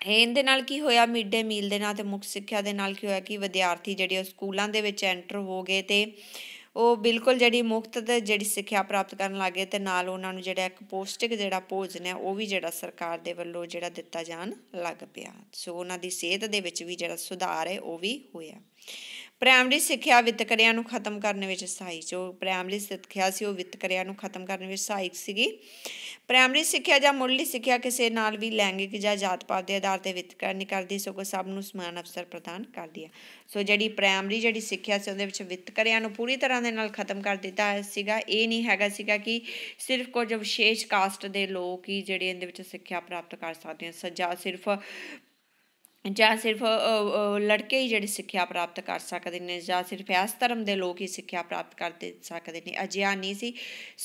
Speaker 1: ਇਹਦੇ ਨਾਲ ਕੀ ਹੋਇਆ ਮਿਡ ਡੇ ਮੀਲ ਦੇ ਨਾਲ ਤੇ ਮੁੱਖ ਸਿੱਖਿਆ ਦੇ ਨਾਲ ਕੀ ਹੋਇਆ ਕਿ ਵਿਦਿਆਰਥੀ ਜਿਹੜੇ ਸਕੂਲਾਂ ਦੇ ਵਿੱਚ ਐਂਟਰ ਹੋ ਗਏ ਤੇ ਉਹ ਬਿਲਕੁਲ ਜਿਹੜੀ ਤੇ ਜਿਹੜੀ ਸਿੱਖਿਆ ਪ੍ਰਾਪਤ ਕਰਨ ਲੱਗੇ ਤੇ ਨਾਲ ਉਹਨਾਂ ਨੂੰ ਜਿਹੜਾ ਇੱਕ ਪੋਸਟਿਕ ਜਿਹੜਾ ਭੋਜਨ ਹੈ ਉਹ ਵੀ ਜਿਹੜਾ ਸਰਕਾਰ ਦੇ ਵੱਲੋਂ ਜਿਹੜਾ ਦਿੱਤਾ ਜਾਣ ਲੱਗ ਪਿਆ ਸੋ ਉਹਨਾਂ ਦੀ ਸਿਹਤ ਦੇ ਵਿੱਚ ਵੀ ਜਿਹੜਾ ਸੁਧਾਰ ਹੈ ਉਹ ਵੀ ਹੋਇਆ ਪ੍ਰਾਇਮਰੀ ਸਿੱਖਿਆ ਵਿਤਕਰਿਆਂ ਨੂੰ ਖਤਮ ਕਰਨ ਵਿੱਚ ਸਹਾਇਕ ਜੋ ਪ੍ਰਾਇਮਰੀ ਸਿੱਖਿਆ ਸੀ ਉਹ ਵਿਤਕਰਿਆਂ ਨੂੰ ਖਤਮ ਕਰਨ ਵਿੱਚ ਸਹਾਇਕ ਸੀਗੀ ਪ੍ਰਾਇਮਰੀ ਸਿੱਖਿਆ ਜਾਂ ਮੁੱਢਲੀ ਸਿੱਖਿਆ ਕਿਸੇ ਨਾਲ ਵੀ ਲੈਂਗਿਕ ਜਾਂ ਜਾਤ ਪਾਤ ਦੇ ਆਧਾਰ ਤੇ ਵਿਤਕਰ ਨਹੀਂ ਕਰਦੀ ਸਗੋਂ ਸਭ ਨੂੰ ਸਮਾਨ ਅਵਸਰ ਪ੍ਰਦਾਨ ਕਰਦੀ ਹੈ ਸੋ ਜਿਹੜੀ ਪ੍ਰਾਇਮਰੀ ਜਿਹੜੀ ਸਿੱਖਿਆ ਸੀ ਉਹਦੇ ਵਿੱਚ ਵਿਤਕਰਿਆਂ ਨੂੰ ਪੂਰੀ ਤਰ੍ਹਾਂ ਦੇ ਨਾਲ ਖਤਮ ਕਰ ਦਿੱਤਾ ਸੀਗਾ ਇਹ ਨਹੀਂ ਹੈਗਾ ਸੀਗਾ ਕਿ ਸਿਰਫ ਕੁਝ ਵਿਸ਼ੇਸ਼ ਕਾਸਟ ਦੇ ਲੋਕ ਹੀ ਜਿਹੜੇ ਇਹਦੇ ਵਿੱਚ ਸਿੱਖਿਆ ਪ੍ਰਾਪਤ ਕਰ ਸਕਦੇ ਆ ਸੱਜਾ ਸਿਰਫ ਜਾਂ ਸਿਰਫ ਲੜਕੇ ਹੀ ਜਿਹੜੇ ਸਿੱਖਿਆ ਪ੍ਰਾਪਤ ਕਰ ਸਕਦੇ ਨੇ ਜਾਂ ਸਿਰਫ ਇਸ ਧਰਮ ਦੇ ਲੋਕ ਹੀ ਸਿੱਖਿਆ ਪ੍ਰਾਪਤ ਕਰ ਸਕਦੇ ਨੇ ਅਜਿਹਾ ਨਹੀਂ ਸੀ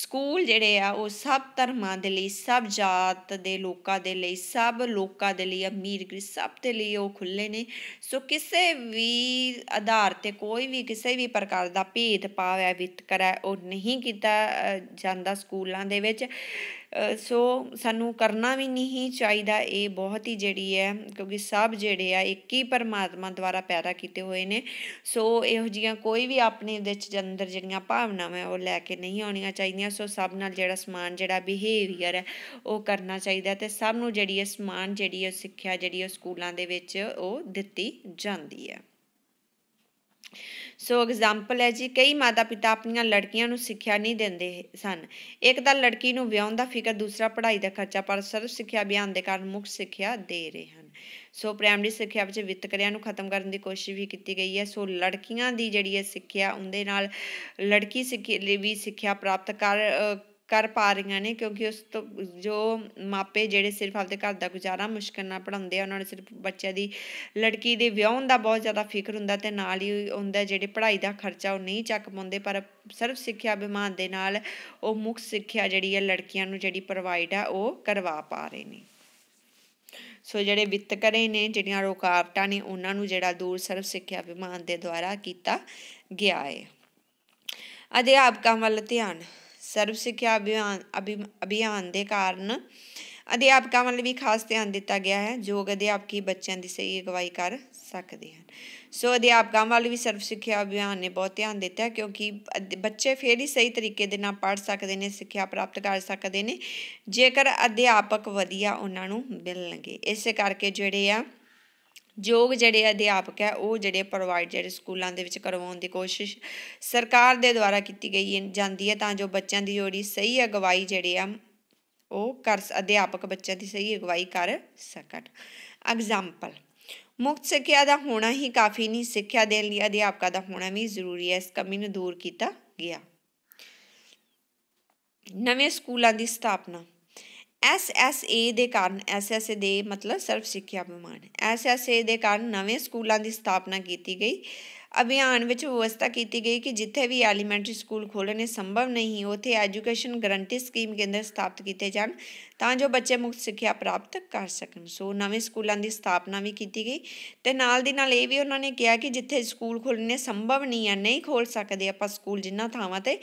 Speaker 1: ਸਕੂਲ ਜਿਹੜੇ ਆ ਉਹ ਸਭ ਧਰਮਾਂ ਦੇ ਲਈ ਸਭ ਜਾਤ ਦੇ ਲੋਕਾਂ ਦੇ ਲਈ ਸਭ ਲੋਕਾਂ ਦੇ ਲਈ ਅਮੀਰ ਗਰੀਬ ਸਭ ਦੇ ਲਈ ਉਹ ਖੁੱਲੇ ਨੇ ਸੋ ਕਿਸੇ ਵੀ ਆਧਾਰ ਤੇ ਕੋਈ ਵੀ ਕਿਸੇ ਵੀ ਪ੍ਰਕਾਰ ਦਾ ਭੇਦਭਾਵ ਹੈ ਵਿਤਕਰਾ ਉਹ ਨਹੀਂ ਕੀਤਾ ਜਾਂਦਾ ਸਕੂਲਾਂ ਦੇ ਵਿੱਚ ਸੋ ਸਾਨੂੰ ਕਰਨਾ ਵੀ ਨਹੀਂ ਚਾਹੀਦਾ ਇਹ ਬਹੁਤ ਹੀ ਜਿਹੜੀ ਹੈ ਕਿਉਂਕਿ ਸਭ ਜਿਹੜੇ ਆ ਇੱਕ ਹੀ ਪਰਮਾਤਮਾ ਦੁਆਰਾ ਪੈਦਾ ਕੀਤੇ ਹੋਏ ਨੇ ਸੋ ਇਹੋ ਜੀਆਂ ਕੋਈ ਵੀ ਆਪਣੇ ਵਿੱਚ ਅੰਦਰ ਜਿਹੜੀਆਂ ਭਾਵਨਾਵਾਂ ਉਹ ਲੈ ਕੇ ਨਹੀਂ ਆਉਣੀਆਂ ਚਾਹੀਦੀਆਂ ਸੋ ਸਭ ਨਾਲ ਜਿਹੜਾ ਸਮਾਨ ਜਿਹੜਾ ਬਿਹੇਵੀਅਰ ਹੈ ਉਹ ਕਰਨਾ ਚਾਹੀਦਾ ਤੇ ਸਭ ਨੂੰ ਜਿਹੜੀ ਹੈ ਸਮਾਨ ਜਿਹੜੀ ਹੈ ਸਿੱਖਿਆ ਜਿਹੜੀ ਹੈ ਸਕੂਲਾਂ ਦੇ ਵਿੱਚ ਉਹ ਦਿੱਤੀ ਜਾਂਦੀ ਹੈ ਸੋ ਐਗਜ਼ਾਮਪਲ ਹੈ ਜੀ ਕਈ ਮਾਤਾ-ਪਿਤਾ ਆਪਣੀਆਂ ਲੜਕੀਆਂ ਨੂੰ ਸਿੱਖਿਆ ਨਹੀਂ ਦਿੰਦੇ ਸਨ ਇੱਕ ਤਾਂ ਲੜਕੀ ਨੂੰ ਵਿਆਹ ਦਾ ਫਿਕਰ ਦੂਸਰਾ ਪੜ੍ਹਾਈ ਦਾ ਖਰਚਾ ਪਰ ਸਰਵ ਸਿੱਖਿਆ ਅਭਿਆਨ ਦੇ ਕਾਰਨ ਮੁੱਖ ਸਿੱਖਿਆ ਦੇ ਰਹੇ ਹਨ ਸੋ ਪ੍ਰਾਇਮਰੀ ਸਿੱਖਿਆ ਵਿੱਚ ਕਰਿਆ ਨੂੰ ਖਤਮ ਕਰਨ ਦੀ ਕੋਸ਼ਿਸ਼ ਵੀ ਕੀਤੀ ਗਈ ਹੈ ਸੋ ਲੜਕੀਆਂ ਦੀ ਜਿਹੜੀ ਹੈ ਸਿੱਖਿਆ ਉਹਦੇ ਨਾਲ ਲੜਕੀ ਸਿੱਖੀ ਵੀ ਸਿੱਖਿਆ ਪ੍ਰਾਪਤ ਕਰ ਕਰ ਪਾ ਰਹੀਆਂ ਨੇ ਕਿਉਂਕਿ ਉਸ ਤੋਂ ਜੋ ਮਾਪੇ ਜਿਹੜੇ ਸਿਰਫ ਆਪਦੇ ਘਰ ਦਾ ਗੁਜ਼ਾਰਾ ਮੁਸ਼ਕਲ ਨਾਲ ਪੜਾਉਂਦੇ ਆ ਉਹਨਾਂ ਨੂੰ ਸਿਰਫ ਬੱਚਿਆਂ ਦੀ ਲੜਕੀ ਦੇ ਵਿਆਹਣ ਦਾ ਬਹੁਤ ਜ਼ਿਆਦਾ ਫਿਕਰ ਹੁੰਦਾ ਤੇ ਨਾਲ ਹੀ ਹੁੰਦਾ ਜਿਹੜੇ ਪੜ੍ਹਾਈ ਦਾ ਖਰਚਾ ਉਹ ਨਹੀਂ ਚੱਕ ਪਾਉਂਦੇ ਪਰ ਸਰਵ ਸਿੱਖਿਆ ਅਭਿਮਾਨ ਦੇ ਨਾਲ ਉਹ ਮੁੱਖ ਸਿੱਖਿਆ ਜਿਹੜੀ ਹੈ ਲੜਕੀਆਂ ਨੂੰ ਜਿਹੜੀ ਪ੍ਰੋਵਾਈਡ ਆ ਉਹ ਕਰਵਾ ਪਾ ਰਹੇ ਨੇ ਸੋ ਜਿਹੜੇ ਵਿਤਕਰੇ ਨੇ ਜਿਹੜੀਆਂ ਰੁਕਾਵਟਾਂ ਨੇ ਉਹਨਾਂ ਨੂੰ ਜਿਹੜਾ ਦੂਰ ਸਰਵ ਸਿੱਖਿਆ ਅਭਿਮਾਨ ਦੇ ਦੁਆਰਾ ਕੀਤਾ ਗਿਆ ਹੈ ਅਧਿਆਪਕਾਂ ਵੱਲ ਧਿਆਨ ਸਰਵ ਸਿੱਖਿਆ ਅਭਿਆਨ ਅਭਿਆਨ ਦੇ ਕਾਰਨ ਅਧਿਆਪਕਾਂ ਵੱਲ ਵੀ ਖਾਸ ਧਿਆਨ ਦਿੱਤਾ ਗਿਆ ਹੈ ਜੋ ਅਧਿਆਪਕੀ ਬੱਚਿਆਂ ਦੀ ਸਹੀ ਅਗਵਾਈ ਕਰ ਸਕਦੇ ਹਨ ਸੋ ਅਧਿਆਪਕਾਂ ਵੱਲ ਵੀ ਸਰਵ ਸਿੱਖਿਆ ਅਭਿਆਨ ਨੇ ਬਹੁਤ ਧਿਆਨ ਦਿੱਤਾ ਕਿਉਂਕਿ ਬੱਚੇ ਫੇਰ ਹੀ ਸਹੀ ਤਰੀਕੇ ਦੇ ਨਾਲ ਪੜ੍ਹ ਸਕਦੇ ਨੇ ਸਿੱਖਿਆ ਪ੍ਰਾਪਤ ਕਰ ਸਕਦੇ ਨੇ ਜੇਕਰ ਅਧਿਆਪਕ ਵਧੀਆ ਉਹਨਾਂ ਨੂੰ ਮਿਲਣਗੇ ਇਸੇ ਕਰਕੇ ਜਿਹੜੇ ਆ ਯੋਗ ਜਿਹੜੇ ਅਧਿਆਪਕ ਹੈ ਉਹ ਜਿਹੜੇ ਪ੍ਰੋਵਾਈਡ ਜਿਹੜੇ ਸਕੂਲਾਂ ਦੇ ਵਿੱਚ ਕਰਵਾਉਣ ਦੀ ਕੋਸ਼ਿਸ਼ ਸਰਕਾਰ ਦੇ ਦੁਆਰਾ ਕੀਤੀ ਗਈ ਜਾਂਦੀ ਹੈ ਤਾਂ ਜੋ ਬੱਚਿਆਂ ਦੀ ਜਿਹੜੀ ਸਹੀ ਅਗਵਾਈ ਜਿਹੜੇ ਆ ਉਹ ਕਰ ਅਧਿਆਪਕ ਬੱਚਿਆਂ ਦੀ ਸਹੀ ਅਗਵਾਈ ਕਰ ਸਕਣ ਐਗਜ਼ਾਮਪਲ ਮੁਕਤ ਸਿੱਖਿਆ ਦਾ ਹੋਣਾ ਹੀ ਕਾਫੀ ਨਹੀਂ ਸਿੱਖਿਆ ਦੇਣ ਲਈ ਅਧਿਆਪਕਾਂ ਦਾ ਹੋਣਾ ਵੀ ਜ਼ਰੂਰੀ ਹੈ ਇਸ ਕਮੀ ਨੂੰ ਦੂਰ ਕੀਤਾ ਗਿਆ ਨਵੇਂ ਸਕੂਲਾਂ ਦੀ ਸਥਾਪਨਾ ਐਸ ਐਸ ਏ ਦੇ ਕਾਰਨ ਐਸ ਐਸ ਏ ਦੇ ਮਤਲਬ ਸਰਵ ਸਿੱਖਿਆ ਅਭਿਆਨ ਐਸ ਐਸ ਏ ਦੇ ਕਾਰਨ ਨਵੇਂ ਸਕੂਲਾਂ ਦੀ ਸਥਾਪਨਾ ਕੀਤੀ ਗਈ ਅਭਿਆਨ ਵਿੱਚ ਵਿਵਸਥਾ ਕੀਤੀ ਗਈ ਕਿ ਜਿੱਥੇ ਵੀ ਐਲੀਮੈਂਟਰੀ ਸਕੂਲ ਖੋਲ੍ਹਣੇ ਸੰਭਵ ਨਹੀਂ ਉੱਥੇ ਐਜੂਕੇਸ਼ਨ ਗਰੰਟੀ ਸਕੀਮ ਕੇਂਦਰ ਸਥਾਪਿਤ ਕੀਤੇ ਜਾਣ ਤਾਂ ਜੋ ਬੱਚੇ ਮੁਫਤ ਸਿੱਖਿਆ ਪ੍ਰਾਪਤ ਕਰ ਸਕਣ ਸੋ ਨਵੇਂ ਸਕੂਲਾਂ ਦੀ ਸਥਾਪਨਾ ਵੀ ਕੀਤੀ ਗਈ ਤੇ ਨਾਲ ਦੀ ਨਾਲ ਇਹ ਵੀ ਉਹਨਾਂ ਨੇ ਕਿਹਾ ਕਿ ਜਿੱਥੇ ਸਕੂਲ ਖੋਲ੍ਹਣੇ ਸੰਭਵ ਨਹੀਂ ਹੈ ਨਹੀਂ ਖੋਲ ਸਕਦੇ ਆਪਾਂ ਸਕੂਲ ਜਿੰਨਾ ਥਾਵਾਂ ਤੇ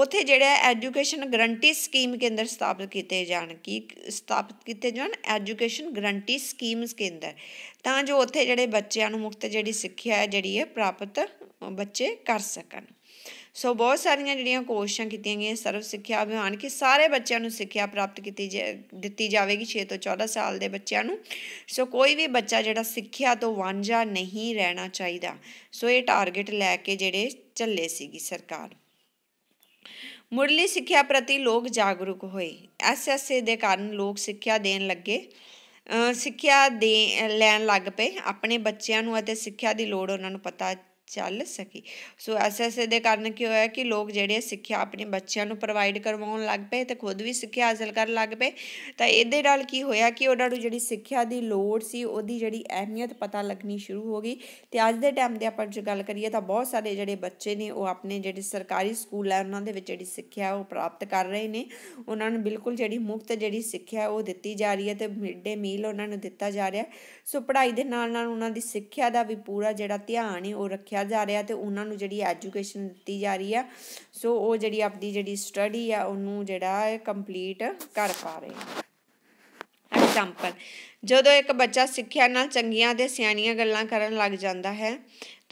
Speaker 1: ਉਥੇ ਜਿਹੜਾ ਐਜੂਕੇਸ਼ਨ ਗਰੰਟੀ ਸਕੀਮ ਕੇਂਦਰ ਸਥਾਪਿਤ ਕੀਤੇ ਜਾਣ ਕੀ ਸਥਾਪਿਤ ਕੀਤੇ ਜਾਣ ਐਜੂਕੇਸ਼ਨ ਗਰੰਟੀ ਸਕੀਮਸ ਕੇਂਦਰ ਤਾਂ ਜੋ ਉਥੇ ਜਿਹੜੇ ਬੱਚਿਆਂ ਨੂੰ ਮੁਫਤ ਜਿਹੜੀ ਸਿੱਖਿਆ ਹੈ ਜਿਹੜੀ ਹੈ ਪ੍ਰਾਪਤ ਬੱਚੇ ਕਰ ਸਕਣ ਸੋ ਬਹੁਤ ਸਾਰੀਆਂ ਜਿਹੜੀਆਂ ਕੋਸ਼ਿਸ਼ਾਂ ਕੀਤੀਆਂ ਗਈਆਂ ਸਰਵ ਸਿੱਖਿਆ ਅਭਿਆਨ ਕਿ ਸਾਰੇ ਬੱਚਿਆਂ ਨੂੰ ਸਿੱਖਿਆ ਪ੍ਰਾਪਤ ਕੀਤੀ ਦਿੱਤੀ ਜਾਵੇਗੀ 6 ਤੋਂ 14 ਸਾਲ ਦੇ ਬੱਚਿਆਂ ਨੂੰ ਸੋ ਕੋਈ ਵੀ ਬੱਚਾ ਜਿਹੜਾ ਸਿੱਖਿਆ ਤੋਂ ਵਾਂਝਾ ਨਹੀਂ ਰਹਿਣਾ ਚਾਹੀਦਾ ਸੋ ਇਹ ਟਾਰਗੇਟ ਲੈ ਕੇ ਜਿਹੜੇ ਚੱਲੇ ਸੀਗੀ ਸਰਕਾਰ ਮੁਰਲੀ ਸਿੱਖਿਆ ਪ੍ਰਤੀ ਲੋਕ ਜਾਗਰੂਕ ਹੋਏ ਐਸਐਸਏ ਦੇ ਕਾਰਨ ਲੋਕ ਸਿੱਖਿਆ ਦੇਣ ਲੱਗੇ ਸਿੱਖਿਆ ਦੇ ਲੈਣ ਲੱਗ ਪਏ ਆਪਣੇ ਬੱਚਿਆਂ ਨੂੰ ਅਤੇ ਸਿੱਖਿਆ ਦੀ ਲੋੜ ਉਹਨਾਂ ਨੂੰ ਪਤਾ ਚੱਲ ਸਕੇ ਸੋ ਐਸਐਸਏ ਦੇ ਕਾਰਨ ਕੀ ਹੋਇਆ ਕਿ ਲੋਕ ਜਿਹੜੇ ਸਿੱਖਿਆ ਆਪਣੇ ਬੱਚਿਆਂ ਨੂੰ ਪ੍ਰੋਵਾਈਡ ਕਰਵਾਉਣ ਲੱਗ ਪਏ ਤੇ ਖੁਦ ਵੀ ਸਿੱਖਿਆ ਹਾਸਲ ਕਰਨ ਲੱਗ ਪਏ ਤਾਂ ਇਹਦੇ ਨਾਲ ਕੀ ਹੋਇਆ ਕਿ ਉਹਨਾਂ ਨੂੰ ਜਿਹੜੀ ਸਿੱਖਿਆ ਦੀ ਲੋੜ ਸੀ ਉਹਦੀ ਜਿਹੜੀ ਅਹਿਮੀਅਤ ਪਤਾ ਲੱਗਣੀ ਸ਼ੁਰੂ ਹੋ ਗਈ ਤੇ ਅੱਜ ਦੇ ਟਾਈਮ ਦੇ ਆਪਾਂ ਜੇ ਗੱਲ ਕਰੀਏ ਤਾਂ ਬਹੁਤ ਸਾਰੇ ਜਿਹੜੇ ਬੱਚੇ ਨੇ ਉਹ ਆਪਣੇ ਜਿਹੜੇ ਸਰਕਾਰੀ ਸਕੂਲ ਹੈ ਉਹਨਾਂ ਦੇ ਵਿੱਚ ਜਿਹੜੀ ਸਿੱਖਿਆ ਉਹ ਪ੍ਰਾਪਤ ਕਰ ਰਹੇ ਨੇ ਉਹਨਾਂ ਨੂੰ ਬਿਲਕੁਲ ਜਿਹੜੀ ਮੁਫਤ ਜਿਹੜੀ ਸਿੱਖਿਆ ਉਹ ਦਿੱਤੀ ਜਾ ਰਹੀ ਹੈ ਤੇ ਮਿਡ ਡੇ ਮੀਲ ਉਹਨਾਂ ਨੂੰ ਦਿੱਤਾ ਜਾ ਰਿਹਾ ਸੋ ਪੜ੍ਹਾਈ ਦੇ ਨਾਲ ਨਾਲ ਉਹਨਾਂ ਦੀ ਸਿੱਖਿਆ ਦਾ ਵੀ ਪੂਰਾ ਜਿਹੜਾ ਧਿਆਨ ਹੈ ਉਹ ਰੱਖਿਆ ਕੀਤਾ ਜਾ ਰਿਹਾ ਤੇ ਉਹਨਾਂ ਨੂੰ ਜਿਹੜੀ ਐਜੂਕੇਸ਼ਨ ਦਿੱਤੀ ਜਾ ਰਹੀ ਆ ਸੋ ਉਹ ਜਿਹੜੀ ਆਪਦੀ ਜਿਹੜੀ ਸਟੱਡੀ ਆ ਉਹਨੂੰ ਜਿਹੜਾ ਕੰਪਲੀਟ ਕਰ ਪਾ ਰਹੇ ਆ ਐਗਜ਼ਾਮਪਲ ਜਦੋਂ ਇੱਕ ਬੱਚਾ ਸਿੱਖਿਆ ਨਾਲ ਚੰਗੀਆਂ ਤੇ ਸਿਆਣੀਆਂ ਗੱਲਾਂ ਕਰਨ ਲੱਗ ਜਾਂਦਾ ਹੈ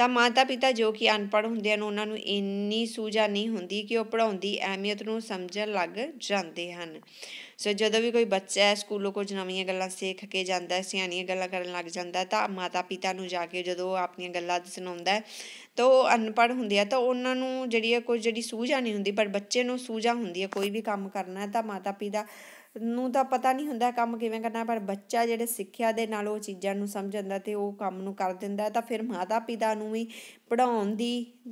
Speaker 1: ਤਾਂ ਮਾਤਾ ਪਿਤਾ ਜੋ ਕਿ ਅਨਪੜ ਹੁੰਦੇ ਹਨ ਉਹਨਾਂ ਨੂੰ ਇੰਨੀ ਸੂਝਾ ਨਹੀਂ ਹੁੰਦੀ ਕਿ ਉਹ ਪੜ੍ਹਾਉਣ ਦੀ ਅਹਿਮੀਅਤ ਨੂੰ ਸਮਝਣ ਲੱਗ ਜਾਂਦੇ ਹਨ ਸੋ ਜਦੋਂ ਵੀ ਕੋਈ ਬੱਚਾ ਹੈ ਸਕੂਲੋਂ ਕੁਝ ਨਵੀਆਂ ਗੱਲਾਂ ਸਿੱਖ ਕੇ ਜਾਂਦਾ ਹੈ ਸਿਆਣੀਆਂ ਗੱਲਾਂ ਕਰਨ ਲੱਗ ਜਾਂਦਾ ਤਾਂ ਮਾਤਾ ਪਿਤਾ ਨੂੰ ਜਾ ਕੇ ਜਦੋਂ ਆਪਣੀਆਂ ਗੱਲਾਂ ਸੁਣਾਉਂਦਾ ਹੈ ਤਾਂ ਉਹ ਅਨਪੜ ਹੁੰਦੇ ਆ ਤਾਂ ਉਹਨਾਂ ਨੂੰ ਜਿਹੜੀ ਕੋਈ ਜਿਹੜੀ ਸੂਝਾ ਨਹੀਂ ਹੁੰਦੀ ਪਰ ਬੱਚੇ ਨੂੰ ਸੂਝਾ ਹੁੰਦੀ ਹੈ ਕੋਈ ਵੀ ਕੰਮ ਕਰਨਾ ਹੈ ਤਾਂ ਮਾਤਾ ਪਿਤਾ ਨੂੰ ਤਾਂ ਪਤਾ ਨਹੀਂ ਹੁੰਦਾ ਕੰਮ ਕਿਵੇਂ ਕਰਨਾ ਪਰ ਬੱਚਾ ਜਿਹੜੇ ਸਿੱਖਿਆ ਦੇ ਨਾਲ ਉਹ ਚੀਜ਼ਾਂ ਨੂੰ ਸਮਝਦਾ ਤੇ ਉਹ ਕੰਮ ਨੂੰ ਕਰ ਦਿੰਦਾ ਤਾਂ ਫਿਰ ਮਾਤਾ ਪਿਤਾ ਨੂੰ ਵੀ ਪੜਾਉਣ ਦੀ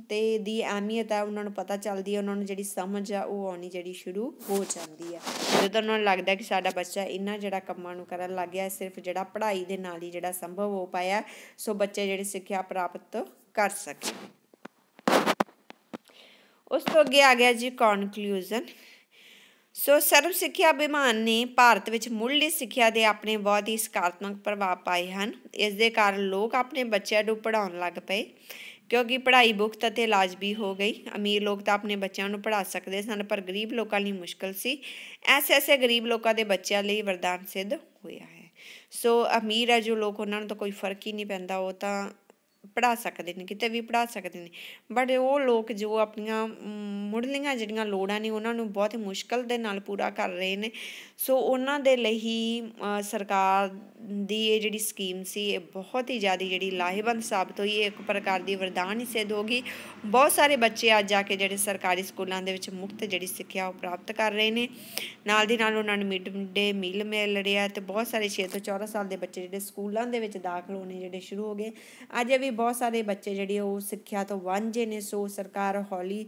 Speaker 1: ਤੇ ਦੀ ਅਹਿਮੀਅਤ ਹੈ ਉਹਨਾਂ ਨੂੰ ਪਤਾ ਚੱਲਦੀ ਹੈ ਉਹਨਾਂ ਨੂੰ ਜਿਹੜੀ ਸਮਝ ਆ ਉਹ ਆਉਣੀ ਜਿਹੜੀ ਸ਼ੁਰੂ ਹੋ ਜਾਂਦੀ ਹੈ ਜਦੋਂ ਉਹਨਾਂ ਨੂੰ ਲੱਗਦਾ ਕਿ ਸਾਡਾ ਬੱਚਾ ਇੰਨਾ ਜਿਹੜਾ ਕੰਮਾਂ ਨੂੰ ਕਰਨ ਲੱਗ ਗਿਆ ਸਿਰਫ ਜਿਹੜਾ ਪੜ੍ਹਾਈ ਦੇ ਨਾਲ ਹੀ ਜਿਹੜਾ ਸੰਭਵ ਹੋ ਪਾਇਆ ਸੋ ਬੱਚੇ ਜਿਹੜੇ ਸਿੱਖਿਆ ਪ੍ਰਾਪਤ ਕਰ ਸਕੇ ਉਸ ਤੋਂ ਅੱਗੇ ਆ ਗਿਆ ਜੀ ਕਨਕਲੂਜਨ ਸੋ ਸਰਵ ਸਿੱਖਿਆ ਅਭਿਆਨ ਨੇ ਭਾਰਤ ਵਿੱਚ ਮੁੱਢਲੀ ਸਿੱਖਿਆ ਦੇ ਆਪਣੇ ਬਹੁਤ ਹੀ ਸਕਾਰਾਤਮਕ ਪ੍ਰਭਾਵ ਪਾਏ ਹਨ ਇਸ ਦੇ ਕਾਰਨ ਲੋਕ ਆਪਣੇ ਬੱਚਿਆਂ ਨੂੰ ਪੜਾਉਣ ਲੱਗ ਪਏ ਕਿਉਂਕਿ ਪੜ੍ਹਾਈ ਮੁਕਤ ਅਤੇ ਲਾਜ਼ਮੀ ਹੋ ਗਈ ਅਮੀਰ ਲੋਕ ਤਾਂ ਆਪਣੇ ਬੱਚਿਆਂ ਨੂੰ ਪੜ੍ਹਾ ਸਕਦੇ ਸਨ ਪਰ ਗਰੀਬ ਲੋਕਾਂ ਲਈ ਮੁਸ਼ਕਲ ਸੀ ਐਸੇ ਐਸੇ ਗਰੀਬ ਲੋਕਾਂ ਦੇ ਬੱਚਿਆਂ ਲਈ ਵਰਦਾਨ ਸਿੱਧ ਹੋਇਆ ਹੈ ਸੋ ਅਮੀਰ ਹੈ ਜੋ ਲੋਕ ਉਹਨਾਂ ਨੂੰ ਤਾਂ ਕੋਈ ਫਰਕ ਹੀ ਨਹੀਂ ਪੈਂਦਾ ਉਹ ਤਾਂ ਪੜਾ ਸਕਦੇ ਨੇ ਕਿਤੇ ਵੀ ਪੜਾ ਸਕਦੇ ਨੇ ਬਟ ਉਹ ਲੋਕ ਜੋ ਆਪਣੀਆਂ ਮੁੱਢਲੀਆਂ ਜਿਹੜੀਆਂ ਲੋੜਾਂ ਨੇ ਉਹਨਾਂ ਨੂੰ ਬਹੁਤ ਮੁਸ਼ਕਲ ਦੇ ਨਾਲ ਪੂਰਾ ਕਰ ਰਹੇ ਨੇ ਸੋ ਉਹਨਾਂ ਦੇ ਲਈ ਸਰਕਾਰ ਦੀ ਇਹ ਜਿਹੜੀ ਸਕੀਮ ਸੀ ਇਹ ਬਹੁਤ ਹੀ ਜ਼ਿਆਦਾ ਜਿਹੜੀ ਲਾਹੇਵੰਦ ਸਾਬਤ ਹੋਈ ਇੱਕ ਪ੍ਰਕਾਰ ਦੀ ਵਰਦਾਨ ਹੀ ਸਿੱਧ ਹੋ ਗਈ ਬਹੁਤ ਸਾਰੇ ਬੱਚੇ ਅੱਜ ਜਾ ਕੇ ਜਿਹੜੇ ਸਰਕਾਰੀ ਸਕੂਲਾਂ ਦੇ ਵਿੱਚ ਮੁਫਤ ਜਿਹੜੀ ਸਿੱਖਿਆ ਉਹ ਪ੍ਰਾਪਤ ਕਰ ਰਹੇ ਨੇ ਨਾਲ ਦੀ ਨਾਲ ਉਹਨਾਂ ਨੂੰ ਮਿਡ ਡੇ ਮੀਲ ਮਿਲ ਰਿਹਾ ਤੇ ਬਹੁਤ ਸਾਰੇ 6 ਤੋਂ 14 ਸਾਲ ਦੇ ਬੱਚੇ ਜਿਹੜੇ ਸਕੂਲਾਂ ਦੇ ਵਿੱਚ ਦਾਖਲ ਹੋਣੇ ਜਿਹੜੇ ਸ਼ੁਰੂ ਹੋ ਗਏ ਅੱਜ ਵੀ ਵੀ ਬਹੁਤ ਸਾਰੇ ਬੱਚੇ ਜਿਹੜੇ ਉਹ ਸਿੱਖਿਆ ਤੋਂ ਵਾਂਝੇ ਨੇ ਸੋ ਸਰਕਾਰ ਹੌਲੀ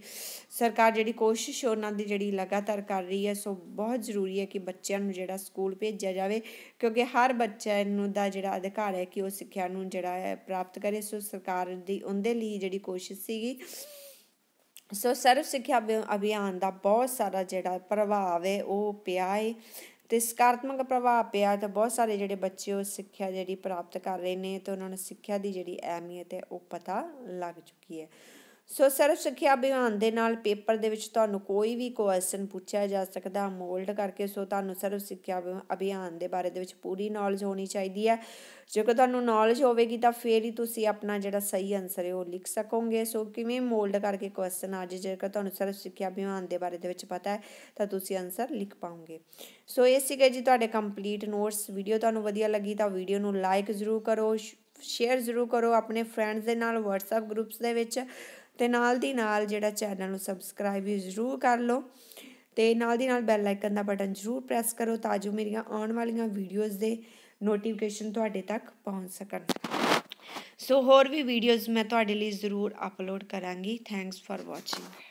Speaker 1: ਸਰਕਾਰ ਜਿਹੜੀ ਕੋਸ਼ਿਸ਼ ਉਹਨਾਂ ਦੀ ਜਿਹੜੀ ਲਗਾਤਾਰ ਕਰ ਰਹੀ ਹੈ ਸੋ ਬਹੁਤ ਜ਼ਰੂਰੀ ਹੈ ਕਿ ਬੱਚਿਆਂ ਨੂੰ ਜਿਹੜਾ ਸਕੂਲ ਭੇਜਿਆ ਜਾਵੇ ਕਿਉਂਕਿ ਹਰ ਬੱਚਾ ਨੂੰ ਦਾ ਜਿਹੜਾ ਅਧਿਕਾਰ ਹੈ ਕਿ ਉਹ ਸਿੱਖਿਆ ਨੂੰ ਜਿਹੜਾ ਹੈ ਪ੍ਰਾਪਤ ਕਰੇ ਸੋ ਸਰਕਾਰ ਦੀ ਉਹਦੇ ਲਈ ਜਿਹੜੀ ਕੋਸ਼ਿਸ਼ ਸੀਗੀ ਸੋ ਸਰਵ ਸਿੱਖਿਆ ਅਭਿਆਨ ਦਾ ਬਹੁਤ ਸਾਰਾ ਜਿਹੜਾ ਪ੍ਰਭਾਵ ਹੈ ਉਹ ਪਿਆ ਹੈ ਤੇ ਸਕਾਰਾਤਮਕ ਪ੍ਰਭਾਵ ਪਿਆ ਤਾਂ ਬਹੁਤ ਸਾਰੇ ਜਿਹੜੇ ਬੱਚੇ ਉਹ ਸਿੱਖਿਆ ਜਿਹੜੀ ਪ੍ਰਾਪਤ ਕਰ ਰਹੇ ਨੇ ਤੇ ਉਹਨਾਂ ਨੂੰ ਸਿੱਖਿਆ ਦੀ ਜਿਹੜੀ ਅਹਿਮੀਅਤ ਹੈ ਉਹ ਪਤਾ ਲੱਗ ਚੁੱਕੀ ਹੈ ਸੋ ਸਰਵ ਸਿੱਖਿਆ ਅਭਿਆਨ ਦੇ ਨਾਲ ਪੇਪਰ ਦੇ ਵਿੱਚ ਤੁਹਾਨੂੰ ਕੋਈ ਵੀ ਕੁਐਸਚਨ ਪੁੱਛਿਆ ਜਾ ਸਕਦਾ ਮੋਲਡ ਕਰਕੇ ਸੋ ਤੁਹਾਨੂੰ ਸਰਵ ਸਿੱਖਿਆ ਅਭਿਆਨ ਦੇ ਬਾਰੇ ਦੇ ਵਿੱਚ ਪੂਰੀ ਨੌਲੇਜ ਹੋਣੀ ਚਾਹੀਦੀ ਹੈ ਜੇਕਰ ਤੁਹਾਨੂੰ ਨੌਲੇਜ ਹੋਵੇਗੀ ਤਾਂ ਫੇਰ ਹੀ ਤੁਸੀਂ ਆਪਣਾ ਜਿਹੜਾ ਸਹੀ ਆਨਸਰ ਹੈ ਉਹ ਲਿਖ ਸਕੋਗੇ ਸੋ ਕਿਵੇਂ ਮੋਲਡ ਕਰਕੇ ਕੁਐਸਚਨ ਆ ਜੇ ਜੇਕਰ ਤੁਹਾਨੂੰ ਸਰਵ ਸਿੱਖਿਆ ਅਭਿਆਨ ਦੇ ਬਾਰੇ ਦੇ ਵਿੱਚ ਪਤਾ ਹੈ ਤਾਂ ਤੁਸੀਂ ਆਨਸਰ ਲਿਖ ਪਾਓਗੇ ਸੋ ਇਹ ਸੀਗਾ ਜੀ ਤੁਹਾਡੇ ਕੰਪਲੀਟ ਨੋਟਸ ਵੀਡੀਓ ਤੁਹਾਨੂੰ ਵਧੀਆ ਲੱਗੀ ਤਾਂ ਵੀਡੀਓ ਨੂੰ ਲਾਈਕ ਜ਼ਰੂਰ ਕਰੋ ਸ਼ੇਅਰ ਜ਼ਰੂਰ ਕਰੋ ਆਪਣੇ ਫਰੈਂਡਸ ਦੇ ਨਾਲ WhatsApp ਗਰੁੱਪਸ ਦੇ ਵਿੱਚ ਤੇ ਨਾਲ ਦੀ ਨਾਲ ਜਿਹੜਾ ਚੈਨਲ ਨੂੰ ਸਬਸਕ੍ਰਾਈਬ ਵੀ ਜ਼ਰੂਰ ਕਰ ਲਓ ਤੇ ਨਾਲ ਦੀ ਨਾਲ ਬੈਲ ਆਈਕਨ ਦਾ ਬਟਨ ਜ਼ਰੂਰ ਪ੍ਰੈਸ ਕਰੋ ਤਾਂ ਜੋ ਮੇਰੀਆਂ ਆਉਣ ਵਾਲੀਆਂ ਵੀਡੀਓਜ਼ ਦੇ ਨੋਟੀਫਿਕੇਸ਼ਨ ਤੁਹਾਡੇ ਤੱਕ ਪਹੁੰਚ ਸਕਣ ਸੋ ਹੋਰ ਵੀ ਵੀਡੀਓਜ਼ ਮੈਂ ਤੁਹਾਡੇ ਲਈ ਜ਼ਰੂਰ ਅਪਲੋਡ ਕਰਾਂਗੀ ਥੈਂਕਸ ਫਾਰ ਵਾਚਿੰਗ